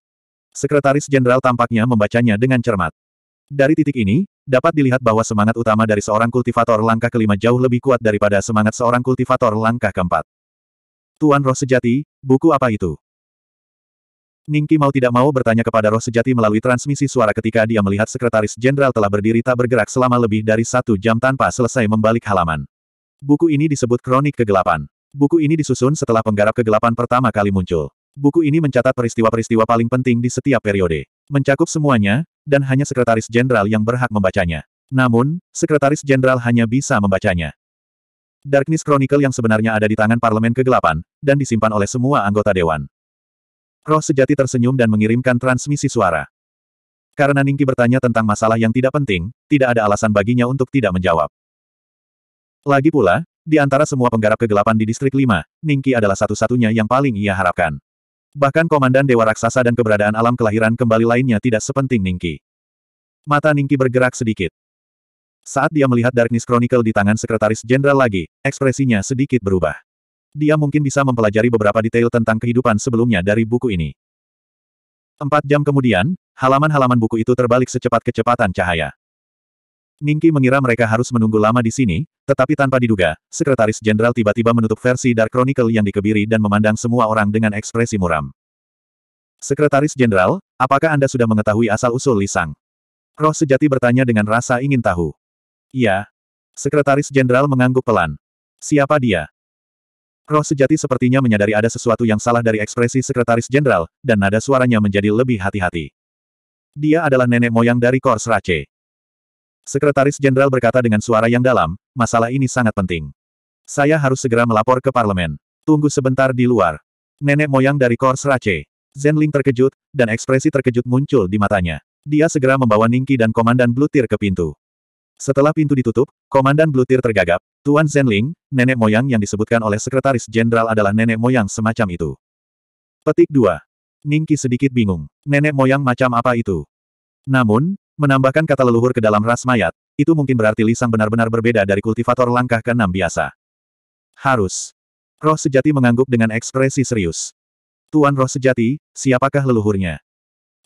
Sekretaris Jenderal tampaknya membacanya dengan cermat. Dari titik ini, dapat dilihat bahwa semangat utama dari seorang kultivator langkah kelima jauh lebih kuat daripada semangat seorang kultivator langkah keempat. Tuan Roh Sejati, buku apa itu? Ningki mau tidak mau bertanya kepada Roh Sejati melalui transmisi suara ketika dia melihat Sekretaris Jenderal telah berdiri tak bergerak selama lebih dari satu jam tanpa selesai membalik halaman. Buku ini disebut Kronik Kegelapan. Buku ini disusun setelah penggarap kegelapan pertama kali muncul. Buku ini mencatat peristiwa-peristiwa paling penting di setiap periode. Mencakup semuanya, dan hanya Sekretaris Jenderal yang berhak membacanya. Namun, Sekretaris Jenderal hanya bisa membacanya. Darkness Chronicle yang sebenarnya ada di tangan Parlemen Kegelapan, dan disimpan oleh semua anggota Dewan. Roh sejati tersenyum dan mengirimkan transmisi suara. Karena Ningki bertanya tentang masalah yang tidak penting, tidak ada alasan baginya untuk tidak menjawab. Lagi pula, di antara semua penggarap kegelapan di Distrik 5, Ningki adalah satu-satunya yang paling ia harapkan. Bahkan Komandan Dewa Raksasa dan keberadaan alam kelahiran kembali lainnya tidak sepenting Ningki. Mata Ningki bergerak sedikit. Saat dia melihat Darkness Chronicle di tangan Sekretaris Jenderal lagi, ekspresinya sedikit berubah. Dia mungkin bisa mempelajari beberapa detail tentang kehidupan sebelumnya dari buku ini. Empat jam kemudian, halaman-halaman buku itu terbalik secepat kecepatan cahaya. Ningki mengira mereka harus menunggu lama di sini, tetapi tanpa diduga, Sekretaris Jenderal tiba-tiba menutup versi Dark Chronicle yang dikebiri dan memandang semua orang dengan ekspresi muram. Sekretaris Jenderal, apakah Anda sudah mengetahui asal-usul Lisang? Roh sejati bertanya dengan rasa ingin tahu. Iya. Sekretaris Jenderal mengangguk pelan. Siapa dia? Roh sejati sepertinya menyadari ada sesuatu yang salah dari ekspresi Sekretaris Jenderal, dan nada suaranya menjadi lebih hati-hati. Dia adalah nenek moyang dari Kors Rache. Sekretaris Jenderal berkata dengan suara yang dalam, masalah ini sangat penting. Saya harus segera melapor ke parlemen. Tunggu sebentar di luar. Nenek moyang dari Kors Rache. Zenling terkejut, dan ekspresi terkejut muncul di matanya. Dia segera membawa Ningki dan Komandan Blutir ke pintu. Setelah pintu ditutup, Komandan Blutir tergagap. Tuan Zenling, nenek moyang yang disebutkan oleh Sekretaris Jenderal adalah nenek moyang semacam itu. Petik 2. Ningki sedikit bingung. Nenek moyang macam apa itu? Namun, Menambahkan kata leluhur ke dalam ras mayat, itu mungkin berarti lisan benar-benar berbeda dari kultivator langkah keenam biasa. Harus. Roh sejati mengangguk dengan ekspresi serius. Tuan roh sejati, siapakah leluhurnya?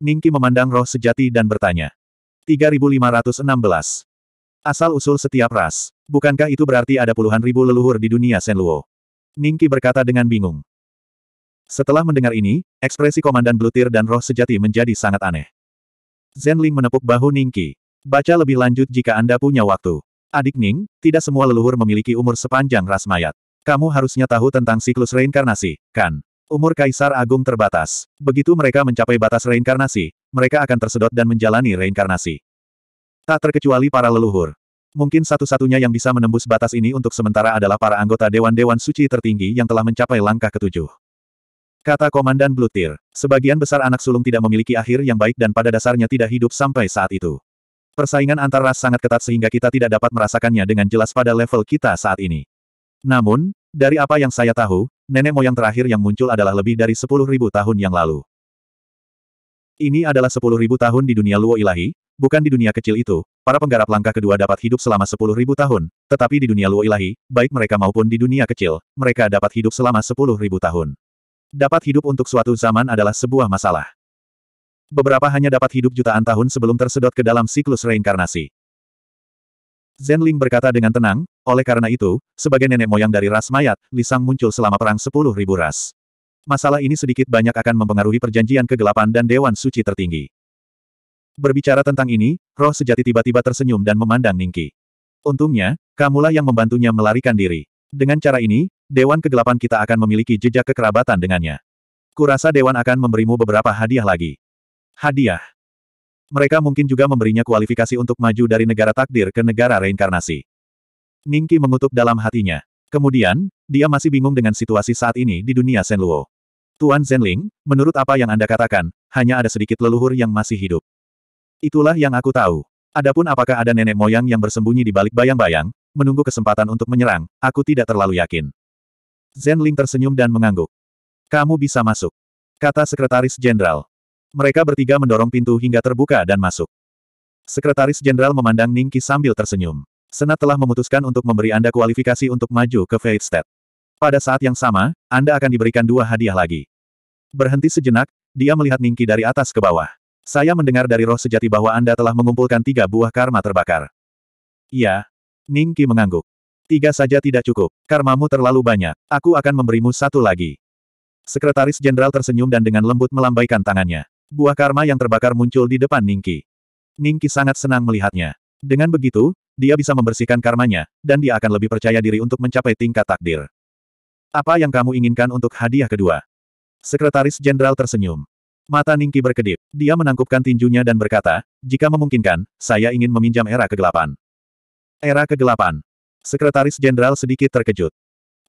Ningki memandang roh sejati dan bertanya. 3516. Asal-usul setiap ras. Bukankah itu berarti ada puluhan ribu leluhur di dunia Senluo? Ningki berkata dengan bingung. Setelah mendengar ini, ekspresi Komandan Blutir dan roh sejati menjadi sangat aneh. Ling menepuk bahu Ning Qi. Baca lebih lanjut jika Anda punya waktu. Adik Ning, tidak semua leluhur memiliki umur sepanjang ras mayat. Kamu harusnya tahu tentang siklus reinkarnasi, kan? Umur Kaisar Agung terbatas. Begitu mereka mencapai batas reinkarnasi, mereka akan tersedot dan menjalani reinkarnasi. Tak terkecuali para leluhur. Mungkin satu-satunya yang bisa menembus batas ini untuk sementara adalah para anggota Dewan-Dewan Suci tertinggi yang telah mencapai langkah ketujuh. Kata Komandan Blutir, sebagian besar anak sulung tidak memiliki akhir yang baik dan pada dasarnya tidak hidup sampai saat itu. Persaingan antar ras sangat ketat sehingga kita tidak dapat merasakannya dengan jelas pada level kita saat ini. Namun, dari apa yang saya tahu, nenek moyang terakhir yang muncul adalah lebih dari 10.000 tahun yang lalu. Ini adalah 10.000 tahun di dunia Luo Ilahi, bukan di dunia kecil itu, para penggarap langkah kedua dapat hidup selama 10.000 tahun, tetapi di dunia Luo Ilahi, baik mereka maupun di dunia kecil, mereka dapat hidup selama 10.000 tahun. Dapat hidup untuk suatu zaman adalah sebuah masalah. Beberapa hanya dapat hidup jutaan tahun sebelum tersedot ke dalam siklus reinkarnasi. Zenling berkata dengan tenang, oleh karena itu, sebagai nenek moyang dari ras mayat, Lisang muncul selama perang sepuluh ribu ras. Masalah ini sedikit banyak akan mempengaruhi perjanjian kegelapan dan Dewan Suci tertinggi. Berbicara tentang ini, roh sejati tiba-tiba tersenyum dan memandang Ningki. Untungnya, kamulah yang membantunya melarikan diri. Dengan cara ini, Dewan Kegelapan kita akan memiliki jejak kekerabatan dengannya. Kurasa Dewan akan memberimu beberapa hadiah lagi. Hadiah. Mereka mungkin juga memberinya kualifikasi untuk maju dari negara takdir ke negara reinkarnasi. Ningki mengutuk dalam hatinya. Kemudian, dia masih bingung dengan situasi saat ini di dunia Senluo. Tuan Zenling, menurut apa yang Anda katakan, hanya ada sedikit leluhur yang masih hidup. Itulah yang aku tahu. Adapun apakah ada nenek moyang yang bersembunyi di balik bayang-bayang, menunggu kesempatan untuk menyerang, aku tidak terlalu yakin. Zhen Ling tersenyum dan mengangguk. Kamu bisa masuk. Kata Sekretaris Jenderal. Mereka bertiga mendorong pintu hingga terbuka dan masuk. Sekretaris Jenderal memandang Ningki sambil tersenyum. Senat telah memutuskan untuk memberi Anda kualifikasi untuk maju ke Step. Pada saat yang sama, Anda akan diberikan dua hadiah lagi. Berhenti sejenak, dia melihat Ningki dari atas ke bawah. Saya mendengar dari roh sejati bahwa Anda telah mengumpulkan tiga buah karma terbakar. Iya. Ningki mengangguk. Tiga saja tidak cukup. Karmamu terlalu banyak. Aku akan memberimu satu lagi. Sekretaris Jenderal tersenyum dan dengan lembut melambaikan tangannya. Buah karma yang terbakar muncul di depan Ningki. Ningki sangat senang melihatnya. Dengan begitu, dia bisa membersihkan karmanya, dan dia akan lebih percaya diri untuk mencapai tingkat takdir. Apa yang kamu inginkan untuk hadiah kedua? Sekretaris Jenderal tersenyum. Mata Ningki berkedip. Dia menangkupkan tinjunya dan berkata, jika memungkinkan, saya ingin meminjam era kegelapan. Era kegelapan. Sekretaris Jenderal sedikit terkejut.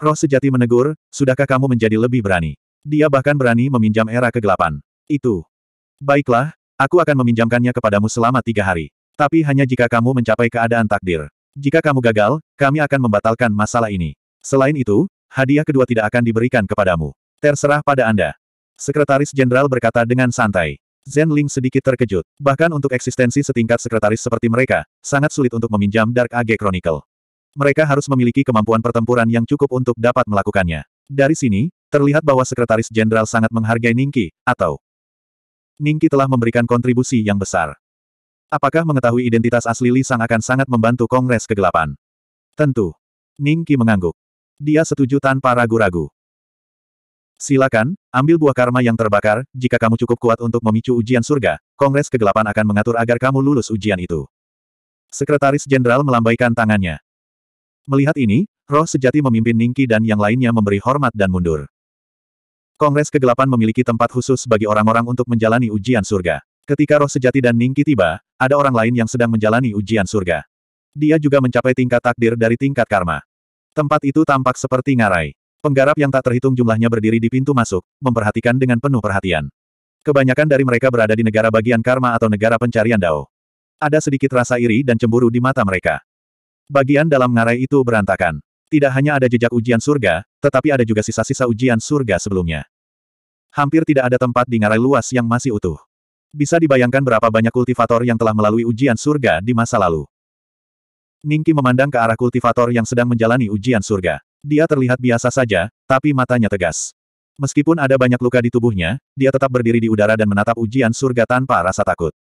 Roh sejati menegur, sudahkah kamu menjadi lebih berani? Dia bahkan berani meminjam era kegelapan. Itu. Baiklah, aku akan meminjamkannya kepadamu selama tiga hari. Tapi hanya jika kamu mencapai keadaan takdir. Jika kamu gagal, kami akan membatalkan masalah ini. Selain itu, hadiah kedua tidak akan diberikan kepadamu. Terserah pada Anda. Sekretaris Jenderal berkata dengan santai. Zen Ling sedikit terkejut. Bahkan untuk eksistensi setingkat sekretaris seperti mereka, sangat sulit untuk meminjam Dark Age Chronicle. Mereka harus memiliki kemampuan pertempuran yang cukup untuk dapat melakukannya. Dari sini, terlihat bahwa Sekretaris Jenderal sangat menghargai Ningki, atau Ningki telah memberikan kontribusi yang besar. Apakah mengetahui identitas asli Li Sang akan sangat membantu Kongres Kegelapan? Tentu. Ningki mengangguk. Dia setuju tanpa ragu-ragu. Silakan, ambil buah karma yang terbakar, jika kamu cukup kuat untuk memicu ujian surga, Kongres Kegelapan akan mengatur agar kamu lulus ujian itu. Sekretaris Jenderal melambaikan tangannya. Melihat ini, roh sejati memimpin Ningki dan yang lainnya memberi hormat dan mundur. Kongres Kegelapan memiliki tempat khusus bagi orang-orang untuk menjalani ujian surga. Ketika roh sejati dan Ningki tiba, ada orang lain yang sedang menjalani ujian surga. Dia juga mencapai tingkat takdir dari tingkat karma. Tempat itu tampak seperti ngarai. Penggarap yang tak terhitung jumlahnya berdiri di pintu masuk, memperhatikan dengan penuh perhatian. Kebanyakan dari mereka berada di negara bagian karma atau negara pencarian dao. Ada sedikit rasa iri dan cemburu di mata mereka. Bagian dalam ngarai itu berantakan. Tidak hanya ada jejak ujian surga, tetapi ada juga sisa-sisa ujian surga sebelumnya. Hampir tidak ada tempat di ngarai luas yang masih utuh. Bisa dibayangkan berapa banyak kultivator yang telah melalui ujian surga di masa lalu. Ningki memandang ke arah kultivator yang sedang menjalani ujian surga. Dia terlihat biasa saja, tapi matanya tegas. Meskipun ada banyak luka di tubuhnya, dia tetap berdiri di udara dan menatap ujian surga tanpa rasa takut.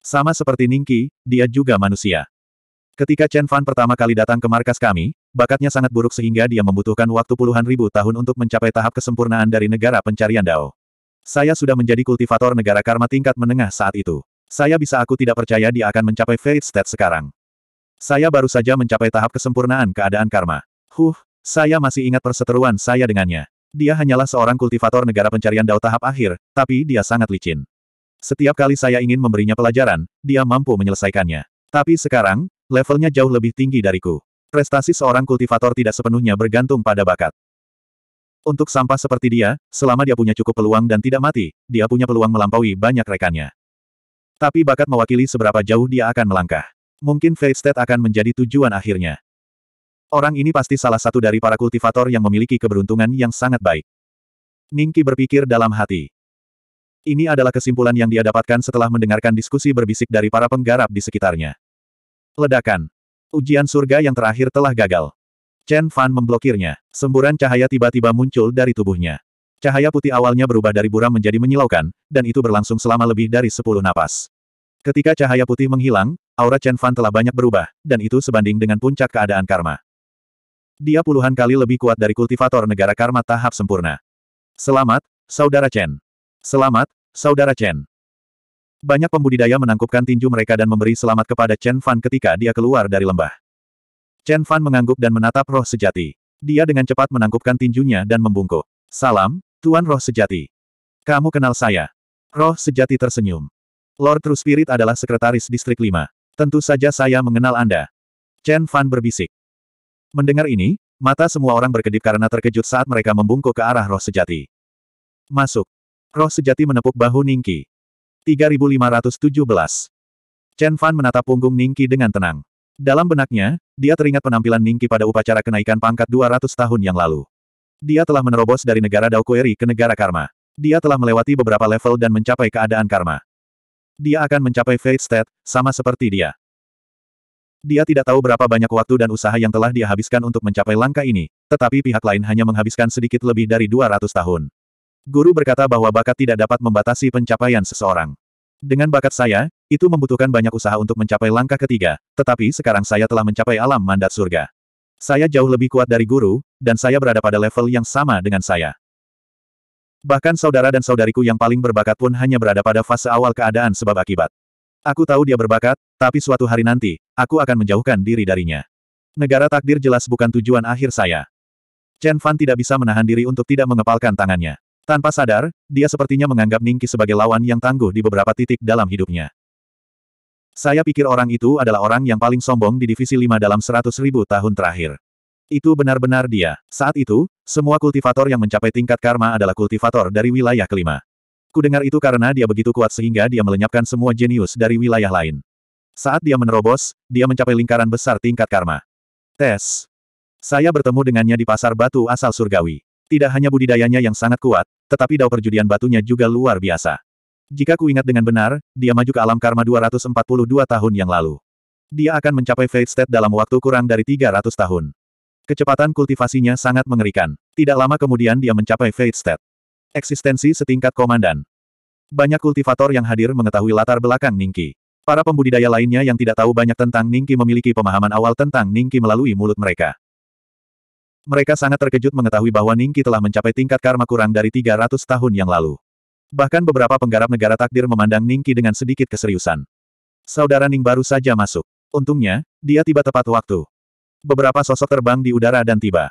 Sama seperti Ningki, dia juga manusia. Ketika Chen Fan pertama kali datang ke markas kami, bakatnya sangat buruk sehingga dia membutuhkan waktu puluhan ribu tahun untuk mencapai tahap kesempurnaan dari negara pencarian Dao. Saya sudah menjadi kultivator negara karma tingkat menengah saat itu. Saya bisa aku tidak percaya dia akan mencapai Fate State sekarang. Saya baru saja mencapai tahap kesempurnaan keadaan karma. Huh, saya masih ingat perseteruan saya dengannya. Dia hanyalah seorang kultivator negara pencarian Dao tahap akhir, tapi dia sangat licin. Setiap kali saya ingin memberinya pelajaran, dia mampu menyelesaikannya. Tapi sekarang, Levelnya jauh lebih tinggi dariku. Prestasi seorang kultivator tidak sepenuhnya bergantung pada bakat. Untuk sampah seperti dia, selama dia punya cukup peluang dan tidak mati, dia punya peluang melampaui banyak rekannya. Tapi bakat mewakili seberapa jauh dia akan melangkah. Mungkin Feistet akan menjadi tujuan akhirnya. Orang ini pasti salah satu dari para kultivator yang memiliki keberuntungan yang sangat baik. Ningki berpikir dalam hati. Ini adalah kesimpulan yang dia dapatkan setelah mendengarkan diskusi berbisik dari para penggarap di sekitarnya. Ledakan. Ujian surga yang terakhir telah gagal. Chen Fan memblokirnya. Semburan cahaya tiba-tiba muncul dari tubuhnya. Cahaya putih awalnya berubah dari buram menjadi menyilaukan, dan itu berlangsung selama lebih dari sepuluh napas. Ketika cahaya putih menghilang, aura Chen Fan telah banyak berubah, dan itu sebanding dengan puncak keadaan karma. Dia puluhan kali lebih kuat dari kultivator negara karma tahap sempurna. Selamat, Saudara Chen. Selamat, Saudara Chen. Banyak pembudidaya menangkupkan tinju mereka dan memberi selamat kepada Chen Fan ketika dia keluar dari lembah. Chen Fan mengangguk dan menatap roh sejati. Dia dengan cepat menangkupkan tinjunya dan membungkuk. Salam, Tuan Roh Sejati. Kamu kenal saya. Roh Sejati tersenyum. Lord True Spirit adalah sekretaris distrik 5. Tentu saja saya mengenal Anda. Chen Fan berbisik. Mendengar ini, mata semua orang berkedip karena terkejut saat mereka membungkuk ke arah roh sejati. Masuk. Roh sejati menepuk bahu Ningki. 3517. Chen Fan menatap punggung Ningki dengan tenang. Dalam benaknya, dia teringat penampilan Ningki pada upacara kenaikan pangkat 200 tahun yang lalu. Dia telah menerobos dari negara Daokueri ke negara Karma. Dia telah melewati beberapa level dan mencapai keadaan Karma. Dia akan mencapai Fate State, sama seperti dia. Dia tidak tahu berapa banyak waktu dan usaha yang telah dia habiskan untuk mencapai langkah ini, tetapi pihak lain hanya menghabiskan sedikit lebih dari 200 tahun. Guru berkata bahwa bakat tidak dapat membatasi pencapaian seseorang. Dengan bakat saya, itu membutuhkan banyak usaha untuk mencapai langkah ketiga, tetapi sekarang saya telah mencapai alam mandat surga. Saya jauh lebih kuat dari guru, dan saya berada pada level yang sama dengan saya. Bahkan saudara dan saudariku yang paling berbakat pun hanya berada pada fase awal keadaan sebab akibat. Aku tahu dia berbakat, tapi suatu hari nanti, aku akan menjauhkan diri darinya. Negara takdir jelas bukan tujuan akhir saya. Chen Fan tidak bisa menahan diri untuk tidak mengepalkan tangannya. Tanpa sadar, dia sepertinya menganggap Ningki sebagai lawan yang tangguh di beberapa titik dalam hidupnya. Saya pikir orang itu adalah orang yang paling sombong di Divisi 5 dalam seratus ribu tahun terakhir. Itu benar-benar dia. Saat itu, semua kultivator yang mencapai tingkat karma adalah kultivator dari wilayah kelima. Kudengar itu karena dia begitu kuat sehingga dia melenyapkan semua jenius dari wilayah lain. Saat dia menerobos, dia mencapai lingkaran besar tingkat karma. Tes. Saya bertemu dengannya di pasar batu asal surgawi. Tidak hanya budidayanya yang sangat kuat, tetapi dao perjudian batunya juga luar biasa. Jika ku ingat dengan benar, dia maju ke alam karma 242 tahun yang lalu. Dia akan mencapai fate state dalam waktu kurang dari 300 tahun. Kecepatan kultivasinya sangat mengerikan. Tidak lama kemudian dia mencapai fate state. Eksistensi setingkat komandan. Banyak kultivator yang hadir mengetahui latar belakang Ningki. Para pembudidaya lainnya yang tidak tahu banyak tentang Ningki memiliki pemahaman awal tentang Ningki melalui mulut mereka. Mereka sangat terkejut mengetahui bahwa Ningki telah mencapai tingkat karma kurang dari 300 tahun yang lalu. Bahkan beberapa penggarap negara takdir memandang Ningki dengan sedikit keseriusan. Saudara Ning baru saja masuk. Untungnya, dia tiba tepat waktu. Beberapa sosok terbang di udara dan tiba.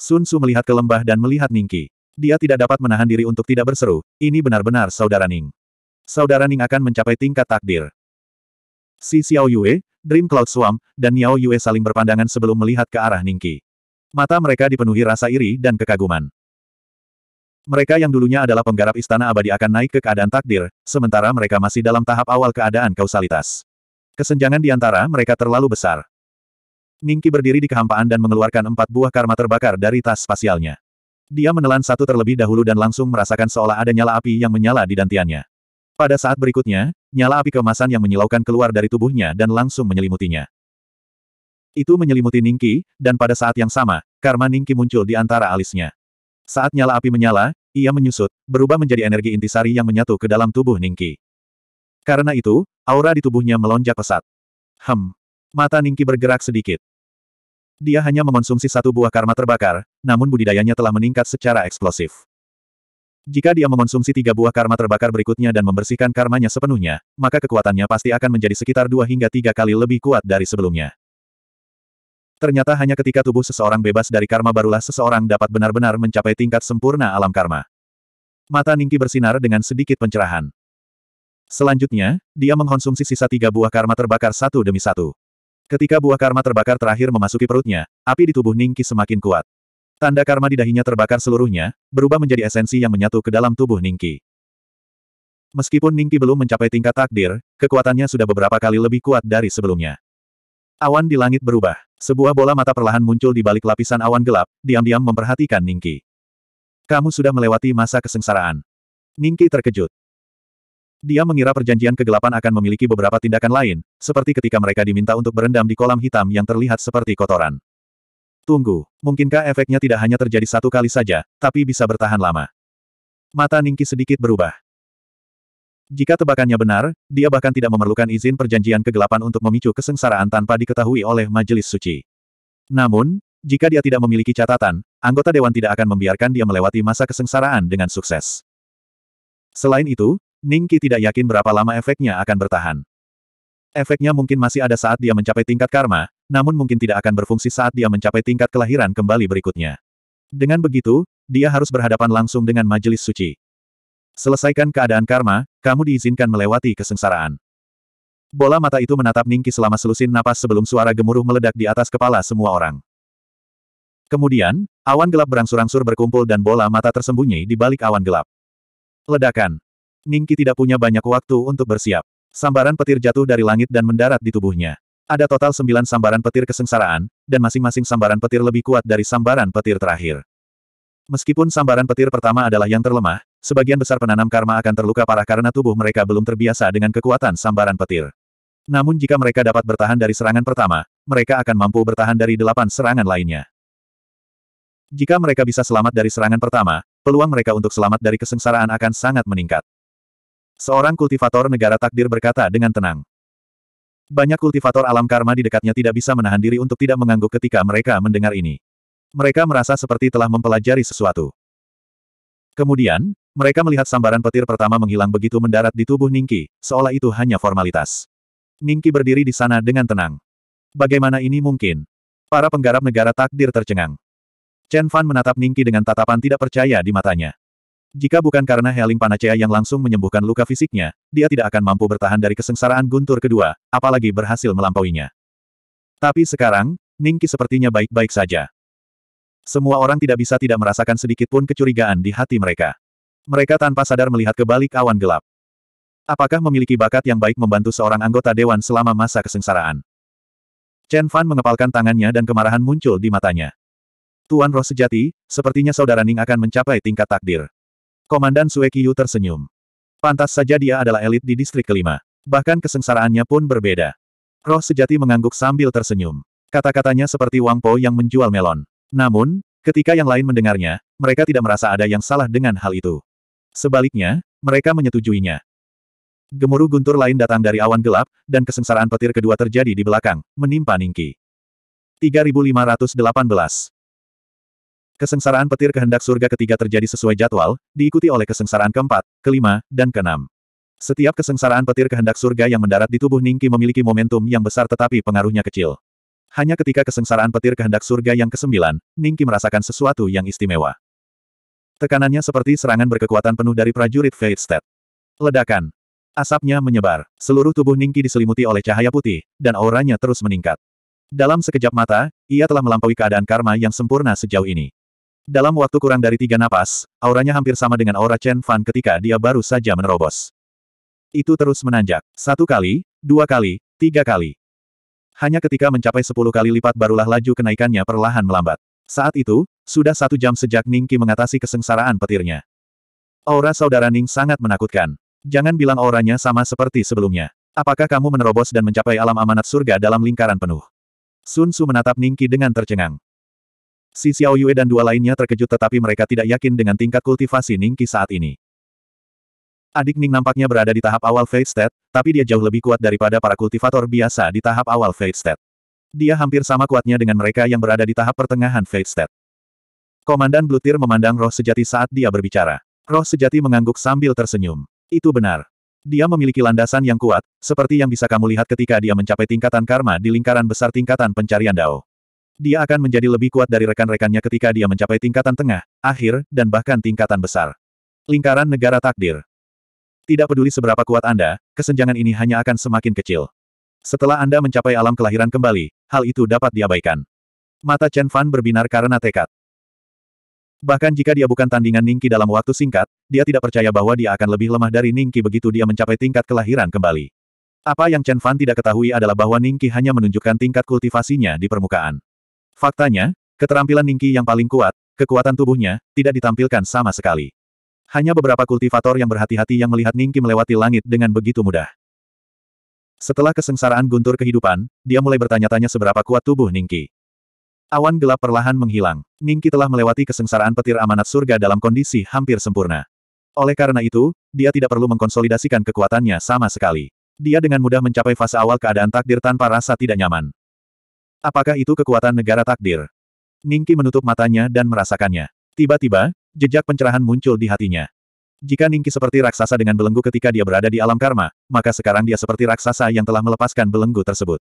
Sun Su melihat ke lembah dan melihat Ningki. Dia tidak dapat menahan diri untuk tidak berseru, ini benar-benar Saudara Ning. Saudara Ning akan mencapai tingkat takdir. Si Xiao Yue, Dream Cloud Swamp, dan Niao Yue saling berpandangan sebelum melihat ke arah Ningki. Mata mereka dipenuhi rasa iri dan kekaguman. Mereka yang dulunya adalah penggarap istana abadi akan naik ke keadaan takdir, sementara mereka masih dalam tahap awal keadaan kausalitas. Kesenjangan di antara mereka terlalu besar. Ningki berdiri di kehampaan dan mengeluarkan empat buah karma terbakar dari tas spasialnya. Dia menelan satu terlebih dahulu dan langsung merasakan seolah ada nyala api yang menyala di dantiannya. Pada saat berikutnya, nyala api kemasan yang menyilaukan keluar dari tubuhnya dan langsung menyelimutinya. Itu menyelimuti Ningki, dan pada saat yang sama, karma Ningki muncul di antara alisnya. Saat nyala api menyala, ia menyusut, berubah menjadi energi intisari yang menyatu ke dalam tubuh Ningki. Karena itu, aura di tubuhnya melonjak pesat. Hem. Mata Ningki bergerak sedikit. Dia hanya mengonsumsi satu buah karma terbakar, namun budidayanya telah meningkat secara eksplosif. Jika dia mengonsumsi tiga buah karma terbakar berikutnya dan membersihkan karmanya sepenuhnya, maka kekuatannya pasti akan menjadi sekitar dua hingga tiga kali lebih kuat dari sebelumnya. Ternyata hanya ketika tubuh seseorang bebas dari karma barulah seseorang dapat benar-benar mencapai tingkat sempurna alam karma. Mata Ningki bersinar dengan sedikit pencerahan. Selanjutnya, dia mengkonsumsi sisa tiga buah karma terbakar satu demi satu. Ketika buah karma terbakar terakhir memasuki perutnya, api di tubuh Ningki semakin kuat. Tanda karma di dahinya terbakar seluruhnya, berubah menjadi esensi yang menyatu ke dalam tubuh Ningki. Meskipun Ningki belum mencapai tingkat takdir, kekuatannya sudah beberapa kali lebih kuat dari sebelumnya. Awan di langit berubah. Sebuah bola mata perlahan muncul di balik lapisan awan gelap, diam-diam memperhatikan Ningki. Kamu sudah melewati masa kesengsaraan. Ningki terkejut. Dia mengira perjanjian kegelapan akan memiliki beberapa tindakan lain, seperti ketika mereka diminta untuk berendam di kolam hitam yang terlihat seperti kotoran. Tunggu, mungkinkah efeknya tidak hanya terjadi satu kali saja, tapi bisa bertahan lama? Mata Ningki sedikit berubah. Jika tebakannya benar, dia bahkan tidak memerlukan izin perjanjian kegelapan untuk memicu kesengsaraan tanpa diketahui oleh majelis suci. Namun, jika dia tidak memiliki catatan, anggota dewan tidak akan membiarkan dia melewati masa kesengsaraan dengan sukses. Selain itu, Ningki tidak yakin berapa lama efeknya akan bertahan. Efeknya mungkin masih ada saat dia mencapai tingkat karma, namun mungkin tidak akan berfungsi saat dia mencapai tingkat kelahiran kembali berikutnya. Dengan begitu, dia harus berhadapan langsung dengan majelis suci. Selesaikan keadaan karma, kamu diizinkan melewati kesengsaraan. Bola mata itu menatap Ningki selama selusin napas sebelum suara gemuruh meledak di atas kepala semua orang. Kemudian, awan gelap berangsur-angsur berkumpul dan bola mata tersembunyi di balik awan gelap. Ledakan. Ningki tidak punya banyak waktu untuk bersiap. Sambaran petir jatuh dari langit dan mendarat di tubuhnya. Ada total sembilan sambaran petir kesengsaraan, dan masing-masing sambaran petir lebih kuat dari sambaran petir terakhir. Meskipun sambaran petir pertama adalah yang terlemah, Sebagian besar penanam karma akan terluka parah karena tubuh mereka belum terbiasa dengan kekuatan sambaran petir. Namun jika mereka dapat bertahan dari serangan pertama, mereka akan mampu bertahan dari delapan serangan lainnya. Jika mereka bisa selamat dari serangan pertama, peluang mereka untuk selamat dari kesengsaraan akan sangat meningkat. Seorang kultivator negara takdir berkata dengan tenang. Banyak kultivator alam karma di dekatnya tidak bisa menahan diri untuk tidak mengangguk ketika mereka mendengar ini. Mereka merasa seperti telah mempelajari sesuatu. Kemudian, mereka melihat sambaran petir pertama menghilang begitu mendarat di tubuh Ningki, seolah itu hanya formalitas. Ningki berdiri di sana dengan tenang. Bagaimana ini mungkin? Para penggarap negara takdir tercengang. Chen Fan menatap Ningki dengan tatapan tidak percaya di matanya. Jika bukan karena Healing Panacea yang langsung menyembuhkan luka fisiknya, dia tidak akan mampu bertahan dari kesengsaraan guntur kedua, apalagi berhasil melampauinya. Tapi sekarang, Ningki sepertinya baik-baik saja. Semua orang tidak bisa tidak merasakan sedikit pun kecurigaan di hati mereka. Mereka tanpa sadar melihat ke balik awan gelap. Apakah memiliki bakat yang baik membantu seorang anggota dewan selama masa kesengsaraan? Chen Fan mengepalkan tangannya dan kemarahan muncul di matanya. Tuan roh sejati, sepertinya saudara Ning akan mencapai tingkat takdir. Komandan Sue Kiyu tersenyum. Pantas saja dia adalah elit di distrik kelima. Bahkan kesengsaraannya pun berbeda. Roh sejati mengangguk sambil tersenyum. Kata-katanya seperti Wang Po yang menjual melon. Namun, ketika yang lain mendengarnya, mereka tidak merasa ada yang salah dengan hal itu. Sebaliknya, mereka menyetujuinya. Gemuruh guntur lain datang dari awan gelap, dan kesengsaraan petir kedua terjadi di belakang, menimpa Ningki. 3518 Kesengsaraan petir kehendak surga ketiga terjadi sesuai jadwal, diikuti oleh kesengsaraan keempat, kelima, dan keenam. Setiap kesengsaraan petir kehendak surga yang mendarat di tubuh Ningki memiliki momentum yang besar tetapi pengaruhnya kecil. Hanya ketika kesengsaraan petir kehendak surga yang kesembilan, Ningki merasakan sesuatu yang istimewa. Tekanannya seperti serangan berkekuatan penuh dari prajurit State. Ledakan. Asapnya menyebar, seluruh tubuh Ningki diselimuti oleh cahaya putih, dan auranya terus meningkat. Dalam sekejap mata, ia telah melampaui keadaan karma yang sempurna sejauh ini. Dalam waktu kurang dari tiga napas, auranya hampir sama dengan aura Chen Fan ketika dia baru saja menerobos. Itu terus menanjak, satu kali, dua kali, tiga kali. Hanya ketika mencapai sepuluh kali lipat barulah laju kenaikannya perlahan melambat. Saat itu, sudah satu jam sejak Ningki mengatasi kesengsaraan petirnya. Aura saudara Ning sangat menakutkan. Jangan bilang auranya sama seperti sebelumnya. Apakah kamu menerobos dan mencapai alam amanat surga dalam lingkaran penuh? Sun Su menatap Ningki dengan tercengang. Si Xiao Yue dan dua lainnya terkejut tetapi mereka tidak yakin dengan tingkat kultivasi Ningki saat ini. Adik Ning nampaknya berada di tahap awal Fate State, tapi dia jauh lebih kuat daripada para kultivator biasa di tahap awal Fate State. Dia hampir sama kuatnya dengan mereka yang berada di tahap pertengahan Fate State. Komandan Blutir memandang roh sejati saat dia berbicara. Roh sejati mengangguk sambil tersenyum. Itu benar. Dia memiliki landasan yang kuat, seperti yang bisa kamu lihat ketika dia mencapai tingkatan karma di lingkaran besar tingkatan pencarian Dao. Dia akan menjadi lebih kuat dari rekan-rekannya ketika dia mencapai tingkatan tengah, akhir, dan bahkan tingkatan besar. Lingkaran negara takdir. Tidak peduli seberapa kuat Anda, kesenjangan ini hanya akan semakin kecil. Setelah Anda mencapai alam kelahiran kembali, hal itu dapat diabaikan. Mata Chen Fan berbinar karena tekad. Bahkan jika dia bukan tandingan Ningki dalam waktu singkat, dia tidak percaya bahwa dia akan lebih lemah dari Ningki begitu dia mencapai tingkat kelahiran kembali. Apa yang Chen Fan tidak ketahui adalah bahwa Ningki hanya menunjukkan tingkat kultivasinya di permukaan. Faktanya, keterampilan Ningki yang paling kuat, kekuatan tubuhnya, tidak ditampilkan sama sekali. Hanya beberapa kultivator yang berhati-hati yang melihat Ningki melewati langit dengan begitu mudah. Setelah kesengsaraan guntur kehidupan, dia mulai bertanya-tanya seberapa kuat tubuh Ningki. Awan gelap perlahan menghilang. Ningki telah melewati kesengsaraan petir amanat surga dalam kondisi hampir sempurna. Oleh karena itu, dia tidak perlu mengkonsolidasikan kekuatannya sama sekali. Dia dengan mudah mencapai fase awal keadaan takdir tanpa rasa tidak nyaman. Apakah itu kekuatan negara takdir? Ningki menutup matanya dan merasakannya. Tiba-tiba, jejak pencerahan muncul di hatinya. Jika Ningki seperti raksasa dengan belenggu ketika dia berada di alam karma, maka sekarang dia seperti raksasa yang telah melepaskan belenggu tersebut.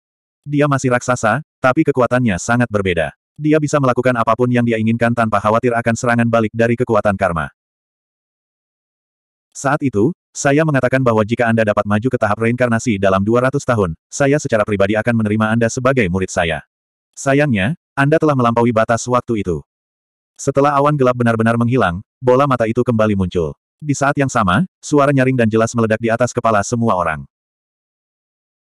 Dia masih raksasa, tapi kekuatannya sangat berbeda. Dia bisa melakukan apapun yang dia inginkan tanpa khawatir akan serangan balik dari kekuatan karma. Saat itu, saya mengatakan bahwa jika Anda dapat maju ke tahap reinkarnasi dalam 200 tahun, saya secara pribadi akan menerima Anda sebagai murid saya. Sayangnya, Anda telah melampaui batas waktu itu. Setelah awan gelap benar-benar menghilang, bola mata itu kembali muncul. Di saat yang sama, suara nyaring dan jelas meledak di atas kepala semua orang.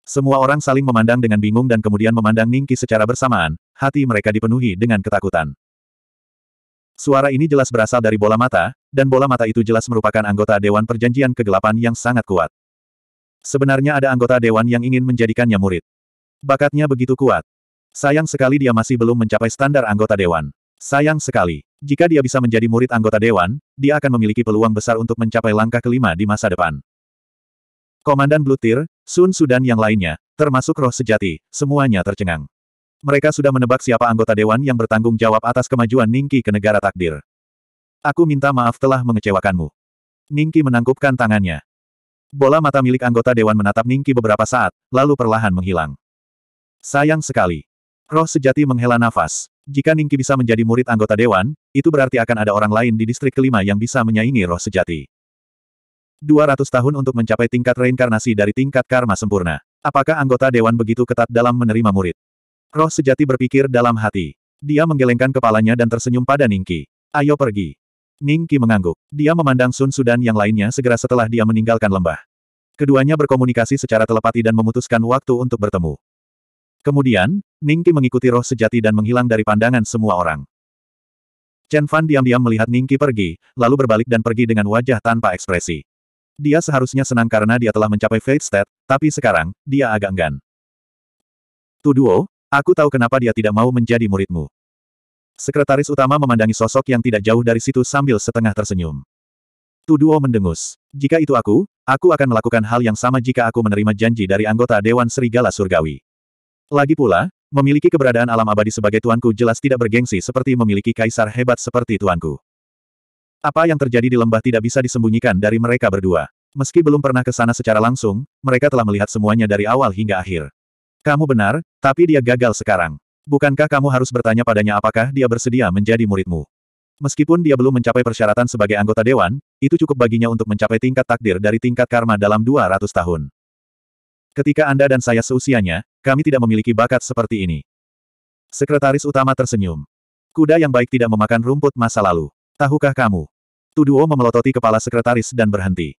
Semua orang saling memandang dengan bingung dan kemudian memandang Ningki secara bersamaan, hati mereka dipenuhi dengan ketakutan. Suara ini jelas berasal dari bola mata, dan bola mata itu jelas merupakan anggota Dewan Perjanjian Kegelapan yang sangat kuat. Sebenarnya ada anggota Dewan yang ingin menjadikannya murid. Bakatnya begitu kuat. Sayang sekali dia masih belum mencapai standar anggota Dewan. Sayang sekali. Jika dia bisa menjadi murid anggota Dewan, dia akan memiliki peluang besar untuk mencapai langkah kelima di masa depan. Komandan Blutir, Sun Sudan yang lainnya, termasuk roh sejati, semuanya tercengang. Mereka sudah menebak siapa anggota Dewan yang bertanggung jawab atas kemajuan Ningki ke negara takdir. Aku minta maaf telah mengecewakanmu. Ningki menangkupkan tangannya. Bola mata milik anggota Dewan menatap Ningki beberapa saat, lalu perlahan menghilang. Sayang sekali. Roh sejati menghela nafas. Jika Ningki bisa menjadi murid anggota Dewan, itu berarti akan ada orang lain di distrik kelima yang bisa menyaingi roh sejati. 200 tahun untuk mencapai tingkat reinkarnasi dari tingkat karma sempurna. Apakah anggota Dewan begitu ketat dalam menerima murid? Roh sejati berpikir dalam hati. Dia menggelengkan kepalanya dan tersenyum pada Ningki. Ayo pergi. Ningki mengangguk. Dia memandang Sun Sudan yang lainnya segera setelah dia meninggalkan lembah. Keduanya berkomunikasi secara telepati dan memutuskan waktu untuk bertemu. Kemudian, Ningki mengikuti roh sejati dan menghilang dari pandangan semua orang. Chen Fan diam-diam melihat Ningki pergi, lalu berbalik dan pergi dengan wajah tanpa ekspresi. Dia seharusnya senang karena dia telah mencapai Fate State, tapi sekarang, dia agak enggan. Tuduo, aku tahu kenapa dia tidak mau menjadi muridmu. Sekretaris utama memandangi sosok yang tidak jauh dari situ sambil setengah tersenyum. Tuduo mendengus. Jika itu aku, aku akan melakukan hal yang sama jika aku menerima janji dari anggota Dewan Serigala Surgawi. Lagi pula, memiliki keberadaan alam abadi sebagai tuanku jelas tidak bergengsi seperti memiliki kaisar hebat seperti tuanku. Apa yang terjadi di lembah tidak bisa disembunyikan dari mereka berdua. Meski belum pernah ke sana secara langsung, mereka telah melihat semuanya dari awal hingga akhir. Kamu benar, tapi dia gagal sekarang. Bukankah kamu harus bertanya padanya apakah dia bersedia menjadi muridmu? Meskipun dia belum mencapai persyaratan sebagai anggota dewan, itu cukup baginya untuk mencapai tingkat takdir dari tingkat karma dalam 200 tahun. Ketika Anda dan saya seusianya, kami tidak memiliki bakat seperti ini. Sekretaris utama tersenyum. Kuda yang baik tidak memakan rumput masa lalu. Tahukah kamu? Tuduo memelototi kepala sekretaris dan berhenti.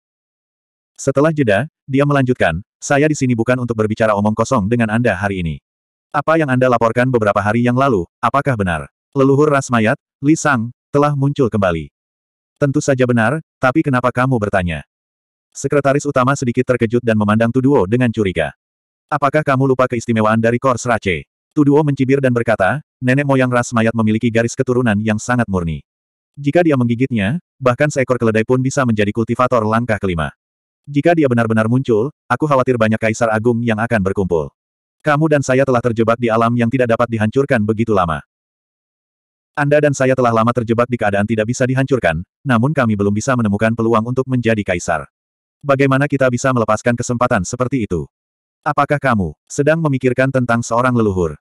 Setelah jeda, dia melanjutkan, saya di sini bukan untuk berbicara omong kosong dengan Anda hari ini. Apa yang Anda laporkan beberapa hari yang lalu, apakah benar? Leluhur ras mayat, Li Sang, telah muncul kembali. Tentu saja benar, tapi kenapa kamu bertanya? Sekretaris utama sedikit terkejut dan memandang Tuduo dengan curiga. Apakah kamu lupa keistimewaan dari Kors Rache? Tuduo mencibir dan berkata, nenek moyang ras mayat memiliki garis keturunan yang sangat murni. Jika dia menggigitnya, bahkan seekor keledai pun bisa menjadi kultivator langkah kelima. Jika dia benar-benar muncul, aku khawatir banyak kaisar agung yang akan berkumpul. Kamu dan saya telah terjebak di alam yang tidak dapat dihancurkan begitu lama. Anda dan saya telah lama terjebak di keadaan tidak bisa dihancurkan, namun kami belum bisa menemukan peluang untuk menjadi kaisar. Bagaimana kita bisa melepaskan kesempatan seperti itu? Apakah kamu sedang memikirkan tentang seorang leluhur?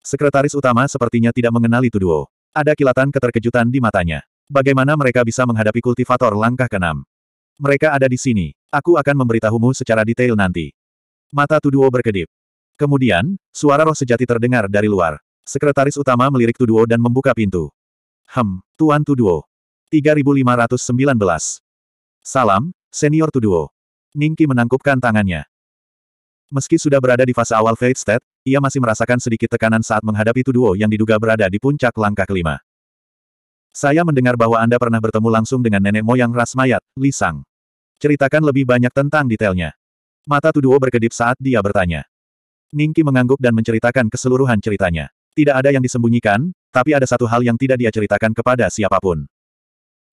Sekretaris utama sepertinya tidak mengenali Tuduo. Ada kilatan keterkejutan di matanya. Bagaimana mereka bisa menghadapi kultivator langkah keenam? Mereka ada di sini. Aku akan memberitahumu secara detail nanti. Mata Tuduo berkedip. Kemudian, suara roh sejati terdengar dari luar. Sekretaris utama melirik Tuduo dan membuka pintu. Hem, Tuan Tuduo. 3519. Salam, Senior Tuduo. Ningki menangkupkan tangannya. Meski sudah berada di fase awal Fate State, ia masih merasakan sedikit tekanan saat menghadapi Tuduo yang diduga berada di puncak langkah kelima. Saya mendengar bahwa Anda pernah bertemu langsung dengan nenek moyang ras mayat, Li Sang. Ceritakan lebih banyak tentang detailnya. Mata Tuduo berkedip saat dia bertanya. Ningki mengangguk dan menceritakan keseluruhan ceritanya. Tidak ada yang disembunyikan, tapi ada satu hal yang tidak dia ceritakan kepada siapapun.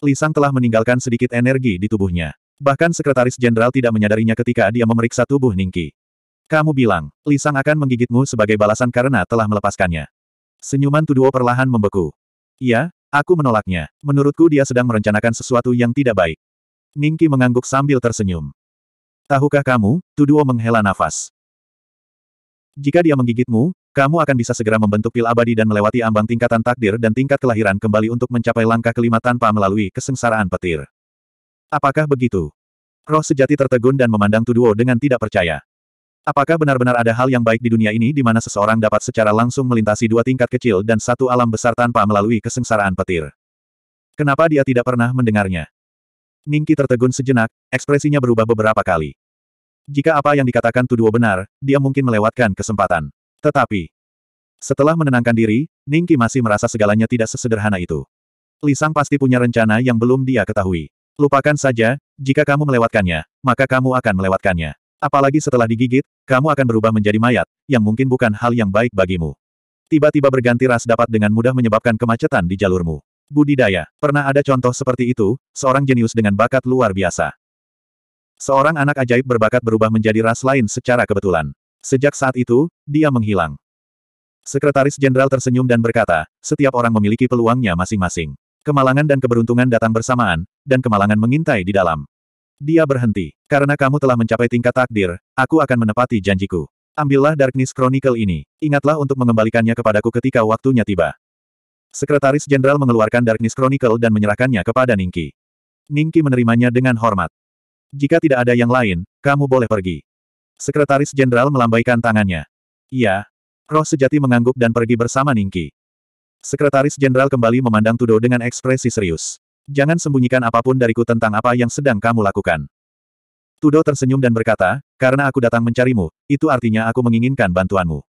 Li Sang telah meninggalkan sedikit energi di tubuhnya. Bahkan sekretaris jenderal tidak menyadarinya ketika dia memeriksa tubuh Ningki. Kamu bilang, Lisang akan menggigitmu sebagai balasan karena telah melepaskannya. Senyuman Tuduo perlahan membeku. Iya, aku menolaknya. Menurutku dia sedang merencanakan sesuatu yang tidak baik. Ningki mengangguk sambil tersenyum. Tahukah kamu, Tuduo menghela nafas. Jika dia menggigitmu, kamu akan bisa segera membentuk pil abadi dan melewati ambang tingkatan takdir dan tingkat kelahiran kembali untuk mencapai langkah kelima tanpa melalui kesengsaraan petir. Apakah begitu? Roh sejati tertegun dan memandang Tuduo dengan tidak percaya. Apakah benar-benar ada hal yang baik di dunia ini di mana seseorang dapat secara langsung melintasi dua tingkat kecil dan satu alam besar tanpa melalui kesengsaraan petir? Kenapa dia tidak pernah mendengarnya? Ningki tertegun sejenak, ekspresinya berubah beberapa kali. Jika apa yang dikatakan Tuduo benar, dia mungkin melewatkan kesempatan. Tetapi, setelah menenangkan diri, Ningki masih merasa segalanya tidak sesederhana itu. Lisang pasti punya rencana yang belum dia ketahui. Lupakan saja, jika kamu melewatkannya, maka kamu akan melewatkannya. Apalagi setelah digigit, kamu akan berubah menjadi mayat, yang mungkin bukan hal yang baik bagimu. Tiba-tiba berganti ras dapat dengan mudah menyebabkan kemacetan di jalurmu. Budidaya, pernah ada contoh seperti itu, seorang jenius dengan bakat luar biasa. Seorang anak ajaib berbakat berubah menjadi ras lain secara kebetulan. Sejak saat itu, dia menghilang. Sekretaris Jenderal tersenyum dan berkata, setiap orang memiliki peluangnya masing-masing. Kemalangan dan keberuntungan datang bersamaan, dan kemalangan mengintai di dalam. Dia berhenti. Karena kamu telah mencapai tingkat takdir, aku akan menepati janjiku. Ambillah Darkness Chronicle ini. Ingatlah untuk mengembalikannya kepadaku ketika waktunya tiba. Sekretaris Jenderal mengeluarkan Darkness Chronicle dan menyerahkannya kepada Ningki. Ningki menerimanya dengan hormat. Jika tidak ada yang lain, kamu boleh pergi. Sekretaris Jenderal melambaikan tangannya. Iya. Roh sejati mengangguk dan pergi bersama Ningki. Sekretaris Jenderal kembali memandang Tudo dengan ekspresi serius. Jangan sembunyikan apapun dariku tentang apa yang sedang kamu lakukan. Tudo tersenyum dan berkata, karena aku datang mencarimu, itu artinya aku menginginkan bantuanmu.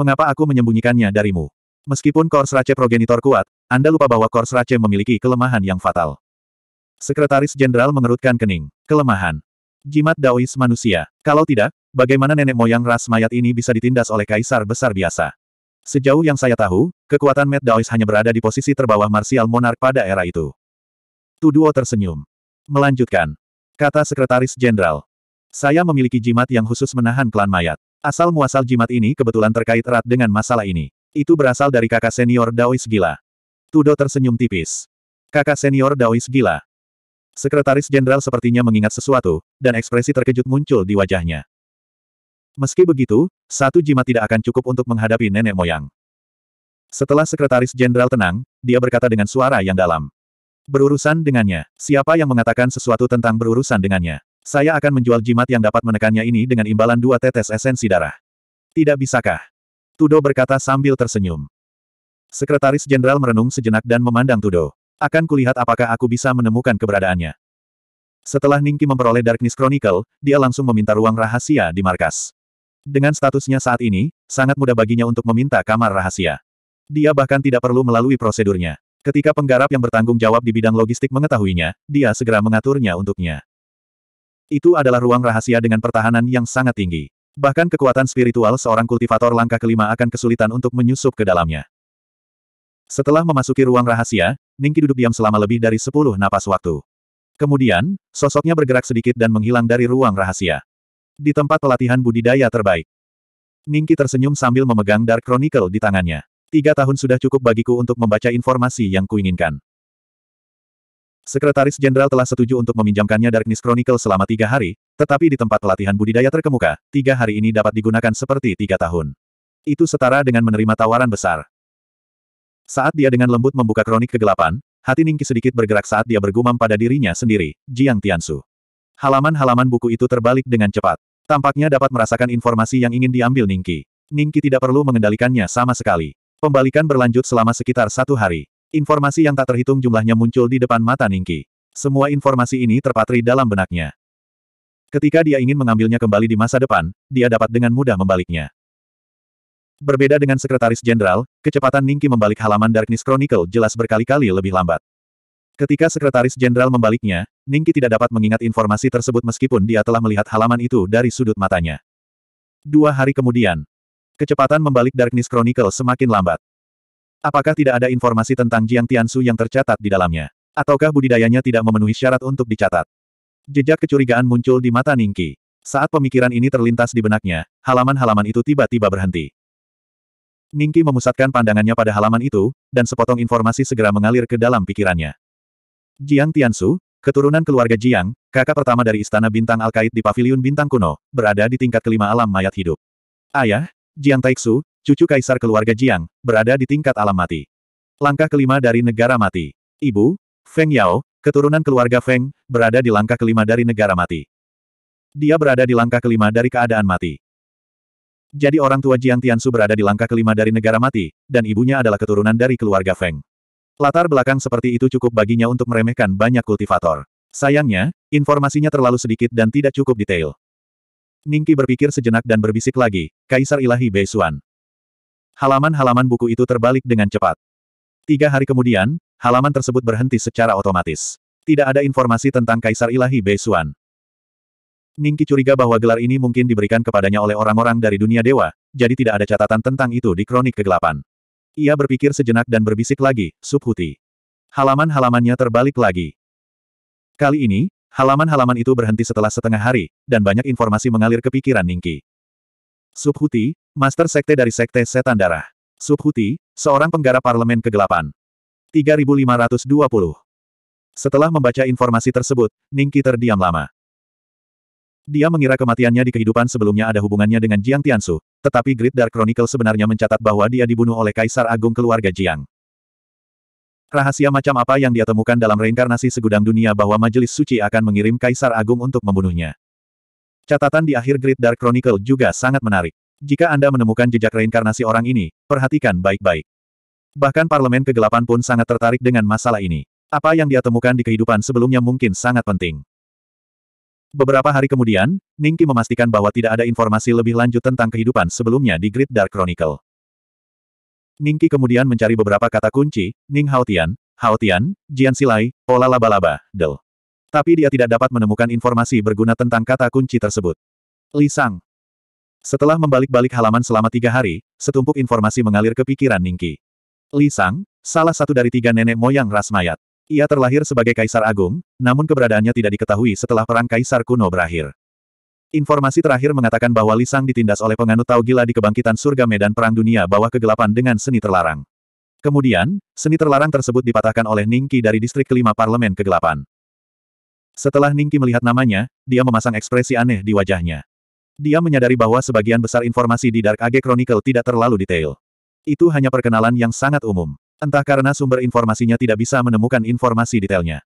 Mengapa aku menyembunyikannya darimu? Meskipun Kors Race progenitor kuat, Anda lupa bahwa Kors Race memiliki kelemahan yang fatal. Sekretaris Jenderal mengerutkan kening. Kelemahan. Jimat Daois manusia. Kalau tidak, bagaimana nenek moyang ras mayat ini bisa ditindas oleh kaisar besar biasa? Sejauh yang saya tahu, kekuatan met Daois hanya berada di posisi terbawah Martial Monarch pada era itu. Tuduo tersenyum. Melanjutkan. Kata Sekretaris Jenderal. Saya memiliki jimat yang khusus menahan klan mayat. Asal-muasal jimat ini kebetulan terkait erat dengan masalah ini. Itu berasal dari kakak senior Daois Gila. Tudo tersenyum tipis. Kakak senior Daois Gila. Sekretaris Jenderal sepertinya mengingat sesuatu, dan ekspresi terkejut muncul di wajahnya. Meski begitu, satu jimat tidak akan cukup untuk menghadapi nenek moyang. Setelah Sekretaris Jenderal tenang, dia berkata dengan suara yang dalam. Berurusan dengannya. Siapa yang mengatakan sesuatu tentang berurusan dengannya? Saya akan menjual jimat yang dapat menekannya ini dengan imbalan dua tetes esensi darah. Tidak bisakah? Tudo berkata sambil tersenyum. Sekretaris Jenderal merenung sejenak dan memandang Tudo. Akan kulihat apakah aku bisa menemukan keberadaannya. Setelah Ningki memperoleh Darkness Chronicle, dia langsung meminta ruang rahasia di markas. Dengan statusnya saat ini, sangat mudah baginya untuk meminta kamar rahasia. Dia bahkan tidak perlu melalui prosedurnya. Ketika penggarap yang bertanggung jawab di bidang logistik mengetahuinya, dia segera mengaturnya untuknya. Itu adalah ruang rahasia dengan pertahanan yang sangat tinggi. Bahkan kekuatan spiritual seorang kultivator langkah kelima akan kesulitan untuk menyusup ke dalamnya. Setelah memasuki ruang rahasia, Ningki duduk diam selama lebih dari sepuluh napas waktu. Kemudian, sosoknya bergerak sedikit dan menghilang dari ruang rahasia. Di tempat pelatihan budidaya terbaik. Ningki tersenyum sambil memegang Dark Chronicle di tangannya. Tiga tahun sudah cukup bagiku untuk membaca informasi yang kuinginkan. Sekretaris Jenderal telah setuju untuk meminjamkannya Darkness Chronicle selama tiga hari, tetapi di tempat pelatihan budidaya terkemuka, tiga hari ini dapat digunakan seperti tiga tahun. Itu setara dengan menerima tawaran besar. Saat dia dengan lembut membuka kronik kegelapan, hati Ningki sedikit bergerak saat dia bergumam pada dirinya sendiri, Jiang Tiansu. Halaman-halaman buku itu terbalik dengan cepat. Tampaknya dapat merasakan informasi yang ingin diambil Ningki. Ningki tidak perlu mengendalikannya sama sekali. Pembalikan berlanjut selama sekitar satu hari. Informasi yang tak terhitung jumlahnya muncul di depan mata Ningki. Semua informasi ini terpatri dalam benaknya. Ketika dia ingin mengambilnya kembali di masa depan, dia dapat dengan mudah membaliknya. Berbeda dengan Sekretaris Jenderal, kecepatan Ningki membalik halaman Darkness Chronicle jelas berkali-kali lebih lambat. Ketika Sekretaris Jenderal membaliknya, Ningki tidak dapat mengingat informasi tersebut meskipun dia telah melihat halaman itu dari sudut matanya. Dua hari kemudian, Kecepatan membalik Darkness Chronicle semakin lambat. Apakah tidak ada informasi tentang Jiang Tiansu yang tercatat di dalamnya? Ataukah budidayanya tidak memenuhi syarat untuk dicatat? Jejak kecurigaan muncul di mata Ningki. Saat pemikiran ini terlintas di benaknya, halaman-halaman itu tiba-tiba berhenti. Ningki memusatkan pandangannya pada halaman itu, dan sepotong informasi segera mengalir ke dalam pikirannya. Jiang Tiansu, keturunan keluarga Jiang, kakak pertama dari Istana Bintang Alkait di Paviliun Bintang Kuno, berada di tingkat kelima alam mayat hidup. Ayah, Jiang Taixu, cucu kaisar keluarga Jiang, berada di tingkat alam mati. Langkah kelima dari negara mati. Ibu, Feng Yao, keturunan keluarga Feng, berada di langkah kelima dari negara mati. Dia berada di langkah kelima dari keadaan mati. Jadi orang tua Jiang Tiansu berada di langkah kelima dari negara mati, dan ibunya adalah keturunan dari keluarga Feng. Latar belakang seperti itu cukup baginya untuk meremehkan banyak kultivator. Sayangnya, informasinya terlalu sedikit dan tidak cukup detail. Ningki berpikir sejenak dan berbisik lagi, Kaisar Ilahi Beisuan. Halaman-halaman buku itu terbalik dengan cepat. Tiga hari kemudian, halaman tersebut berhenti secara otomatis. Tidak ada informasi tentang Kaisar Ilahi Beisuan. Ningki curiga bahwa gelar ini mungkin diberikan kepadanya oleh orang-orang dari dunia dewa, jadi tidak ada catatan tentang itu di kronik kegelapan. Ia berpikir sejenak dan berbisik lagi, Subhuti. Halaman-halamannya terbalik lagi. Kali ini, Halaman-halaman itu berhenti setelah setengah hari, dan banyak informasi mengalir ke pikiran Ningki. Subhuti, Master Sekte dari Sekte Setan Darah. Subhuti, seorang penggara parlemen kegelapan. 3520. Setelah membaca informasi tersebut, Ningki terdiam lama. Dia mengira kematiannya di kehidupan sebelumnya ada hubungannya dengan Jiang Tianshu, tetapi Grid Dark Chronicle sebenarnya mencatat bahwa dia dibunuh oleh Kaisar Agung keluarga Jiang. Rahasia macam apa yang dia temukan dalam reinkarnasi segudang dunia bahwa Majelis Suci akan mengirim Kaisar Agung untuk membunuhnya. Catatan di akhir Great Dark Chronicle juga sangat menarik. Jika Anda menemukan jejak reinkarnasi orang ini, perhatikan baik-baik. Bahkan Parlemen Kegelapan pun sangat tertarik dengan masalah ini. Apa yang dia temukan di kehidupan sebelumnya mungkin sangat penting. Beberapa hari kemudian, Ningki memastikan bahwa tidak ada informasi lebih lanjut tentang kehidupan sebelumnya di Great Dark Chronicle. Ningki kemudian mencari beberapa kata kunci, Ning Haotian, Haotian, Jian Silai, Pola Laba-Laba, Del. Tapi dia tidak dapat menemukan informasi berguna tentang kata kunci tersebut. Li Sang. Setelah membalik-balik halaman selama tiga hari, setumpuk informasi mengalir ke pikiran Ningki. Li Sang, salah satu dari tiga nenek moyang ras mayat. Ia terlahir sebagai Kaisar Agung, namun keberadaannya tidak diketahui setelah Perang Kaisar Kuno berakhir. Informasi terakhir mengatakan bahwa Lisang ditindas oleh penganut Tau Gila di kebangkitan surga Medan Perang Dunia bawah kegelapan dengan seni terlarang. Kemudian, seni terlarang tersebut dipatahkan oleh Ningki dari distrik kelima parlemen kegelapan. Setelah Ningki melihat namanya, dia memasang ekspresi aneh di wajahnya. Dia menyadari bahwa sebagian besar informasi di Dark Age Chronicle tidak terlalu detail. Itu hanya perkenalan yang sangat umum. Entah karena sumber informasinya tidak bisa menemukan informasi detailnya.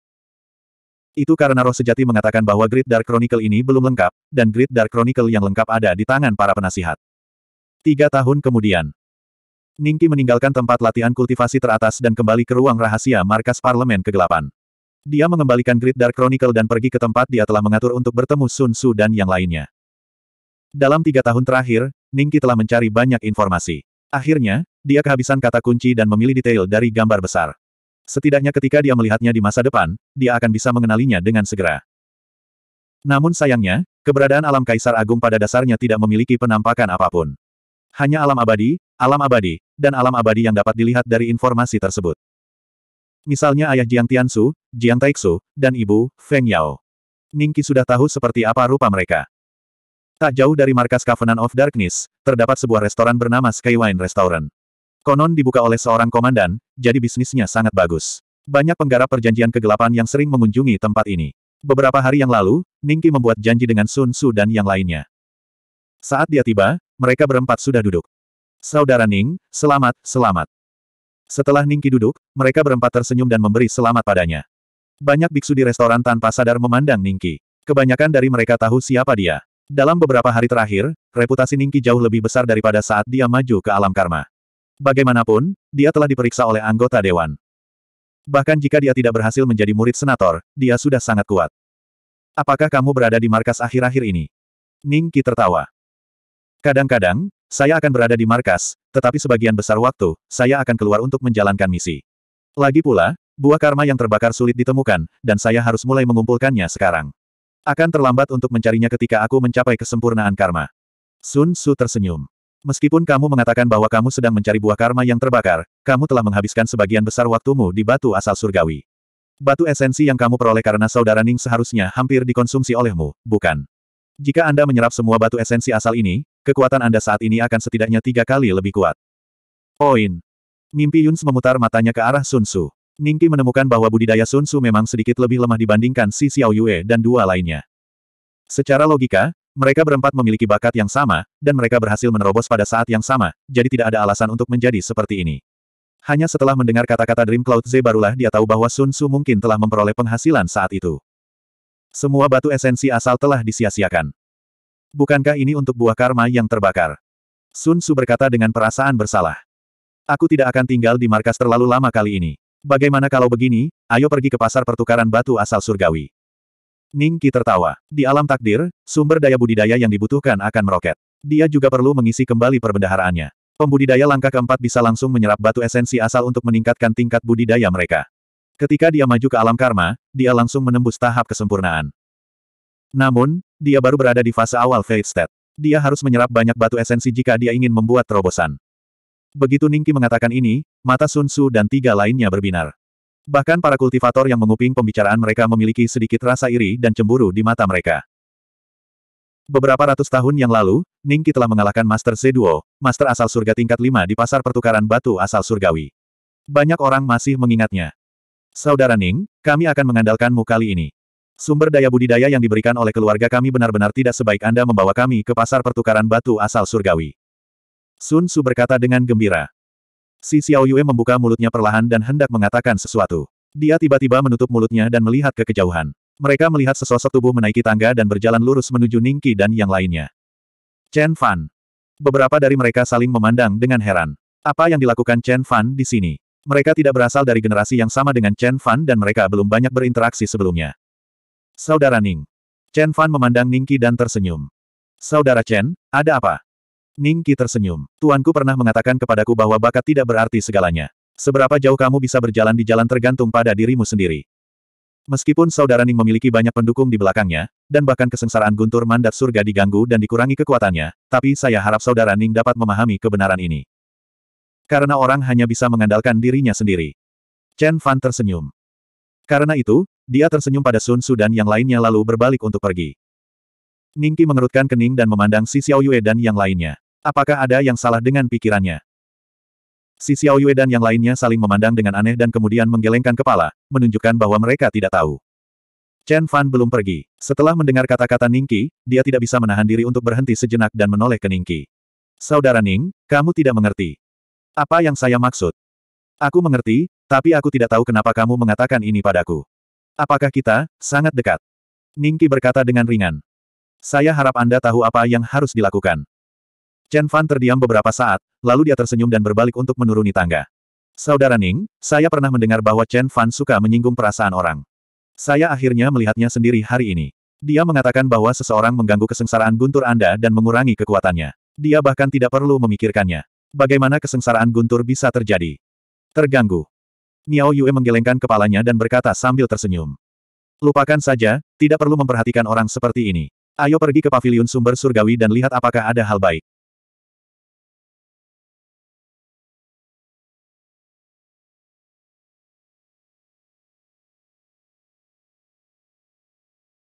Itu karena roh sejati mengatakan bahwa Great Dark Chronicle ini belum lengkap, dan Great Dark Chronicle yang lengkap ada di tangan para penasihat. Tiga tahun kemudian, Ningki meninggalkan tempat latihan kultivasi teratas dan kembali ke ruang rahasia markas parlemen kegelapan. Dia mengembalikan Great Dark Chronicle dan pergi ke tempat dia telah mengatur untuk bertemu Sun Tzu dan yang lainnya. Dalam tiga tahun terakhir, Ningki telah mencari banyak informasi. Akhirnya, dia kehabisan kata kunci dan memilih detail dari gambar besar. Setidaknya ketika dia melihatnya di masa depan, dia akan bisa mengenalinya dengan segera. Namun sayangnya, keberadaan alam kaisar agung pada dasarnya tidak memiliki penampakan apapun. Hanya alam abadi, alam abadi, dan alam abadi yang dapat dilihat dari informasi tersebut. Misalnya ayah Jiang Tiansu, Jiang Taixu, dan ibu, Feng Yao. Ningki sudah tahu seperti apa rupa mereka. Tak jauh dari markas Covenant of Darkness, terdapat sebuah restoran bernama Skywine Restaurant. Konon dibuka oleh seorang komandan, jadi bisnisnya sangat bagus. Banyak penggarap perjanjian kegelapan yang sering mengunjungi tempat ini. Beberapa hari yang lalu, Ningki membuat janji dengan Sun Su dan yang lainnya. Saat dia tiba, mereka berempat sudah duduk. Saudara Ning, selamat, selamat. Setelah Ningki duduk, mereka berempat tersenyum dan memberi selamat padanya. Banyak biksu di restoran tanpa sadar memandang Ningki. Kebanyakan dari mereka tahu siapa dia. Dalam beberapa hari terakhir, reputasi Ningki jauh lebih besar daripada saat dia maju ke alam karma. Bagaimanapun, dia telah diperiksa oleh anggota dewan. Bahkan jika dia tidak berhasil menjadi murid senator, dia sudah sangat kuat. Apakah kamu berada di markas akhir-akhir ini? Ning Qi tertawa. Kadang-kadang, saya akan berada di markas, tetapi sebagian besar waktu, saya akan keluar untuk menjalankan misi. Lagi pula, buah karma yang terbakar sulit ditemukan, dan saya harus mulai mengumpulkannya sekarang. Akan terlambat untuk mencarinya ketika aku mencapai kesempurnaan karma. Sun Su tersenyum. Meskipun kamu mengatakan bahwa kamu sedang mencari buah karma yang terbakar, kamu telah menghabiskan sebagian besar waktumu di batu asal surgawi. Batu esensi yang kamu peroleh karena saudara Ning seharusnya hampir dikonsumsi olehmu, bukan? Jika Anda menyerap semua batu esensi asal ini, kekuatan Anda saat ini akan setidaknya tiga kali lebih kuat. Poin. Mimpi Yuns memutar matanya ke arah Sun Tzu. Ningki menemukan bahwa budidaya Sun Tzu memang sedikit lebih lemah dibandingkan Si Xiao Yue dan dua lainnya. Secara logika, mereka berempat memiliki bakat yang sama, dan mereka berhasil menerobos pada saat yang sama, jadi tidak ada alasan untuk menjadi seperti ini. Hanya setelah mendengar kata-kata Dream Cloud Z barulah dia tahu bahwa Sun Tzu mungkin telah memperoleh penghasilan saat itu. Semua batu esensi asal telah disia-siakan. Bukankah ini untuk buah karma yang terbakar? Sun Tzu berkata dengan perasaan bersalah. Aku tidak akan tinggal di markas terlalu lama kali ini. Bagaimana kalau begini, ayo pergi ke pasar pertukaran batu asal surgawi. Ning Qi tertawa. Di alam takdir, sumber daya budidaya yang dibutuhkan akan meroket. Dia juga perlu mengisi kembali perbendaharaannya. Pembudidaya langkah keempat bisa langsung menyerap batu esensi asal untuk meningkatkan tingkat budidaya mereka. Ketika dia maju ke alam karma, dia langsung menembus tahap kesempurnaan. Namun, dia baru berada di fase awal Fate State. Dia harus menyerap banyak batu esensi jika dia ingin membuat terobosan. Begitu Ningki mengatakan ini, mata Sun Tzu dan tiga lainnya berbinar. Bahkan para kultivator yang menguping pembicaraan mereka memiliki sedikit rasa iri dan cemburu di mata mereka. Beberapa ratus tahun yang lalu, Ningki telah mengalahkan Master Zeduo, Master asal surga tingkat 5 di pasar pertukaran batu asal surgawi. Banyak orang masih mengingatnya. Saudara Ning, kami akan mengandalkanmu kali ini. Sumber daya budidaya yang diberikan oleh keluarga kami benar-benar tidak sebaik Anda membawa kami ke pasar pertukaran batu asal surgawi. Sun Su berkata dengan gembira. Si Xiao Yue membuka mulutnya perlahan dan hendak mengatakan sesuatu. Dia tiba-tiba menutup mulutnya dan melihat ke kejauhan. Mereka melihat sesosok tubuh menaiki tangga dan berjalan lurus menuju Ningki dan yang lainnya. Chen Fan. Beberapa dari mereka saling memandang dengan heran. Apa yang dilakukan Chen Fan di sini? Mereka tidak berasal dari generasi yang sama dengan Chen Fan dan mereka belum banyak berinteraksi sebelumnya. Saudara Ning. Chen Fan memandang Ningki dan tersenyum. Saudara Chen, ada apa? Ning Qi tersenyum. Tuanku pernah mengatakan kepadaku bahwa bakat tidak berarti segalanya. Seberapa jauh kamu bisa berjalan di jalan tergantung pada dirimu sendiri. Meskipun saudara Ning memiliki banyak pendukung di belakangnya, dan bahkan kesengsaraan guntur mandat surga diganggu dan dikurangi kekuatannya, tapi saya harap saudara Ning dapat memahami kebenaran ini. Karena orang hanya bisa mengandalkan dirinya sendiri. Chen Fan tersenyum. Karena itu, dia tersenyum pada Sun Su dan yang lainnya lalu berbalik untuk pergi. Ningki mengerutkan kening dan memandang si Xiao Yue dan yang lainnya. Apakah ada yang salah dengan pikirannya? Si Xiao Yue dan yang lainnya saling memandang dengan aneh dan kemudian menggelengkan kepala, menunjukkan bahwa mereka tidak tahu. Chen Fan belum pergi. Setelah mendengar kata-kata Ningki, dia tidak bisa menahan diri untuk berhenti sejenak dan menoleh ke Ningki. Saudara Ning, kamu tidak mengerti. Apa yang saya maksud? Aku mengerti, tapi aku tidak tahu kenapa kamu mengatakan ini padaku. Apakah kita, sangat dekat? Ningki berkata dengan ringan. Saya harap Anda tahu apa yang harus dilakukan. Chen Fan terdiam beberapa saat, lalu dia tersenyum dan berbalik untuk menuruni tangga. Saudara Ning, saya pernah mendengar bahwa Chen Fan suka menyinggung perasaan orang. Saya akhirnya melihatnya sendiri hari ini. Dia mengatakan bahwa seseorang mengganggu kesengsaraan guntur Anda dan mengurangi kekuatannya. Dia bahkan tidak perlu memikirkannya. Bagaimana kesengsaraan guntur bisa terjadi? Terganggu. Miao Yue menggelengkan kepalanya dan berkata sambil tersenyum. Lupakan saja, tidak perlu memperhatikan orang seperti ini. Ayo pergi ke paviliun sumber surgawi dan lihat apakah ada hal baik.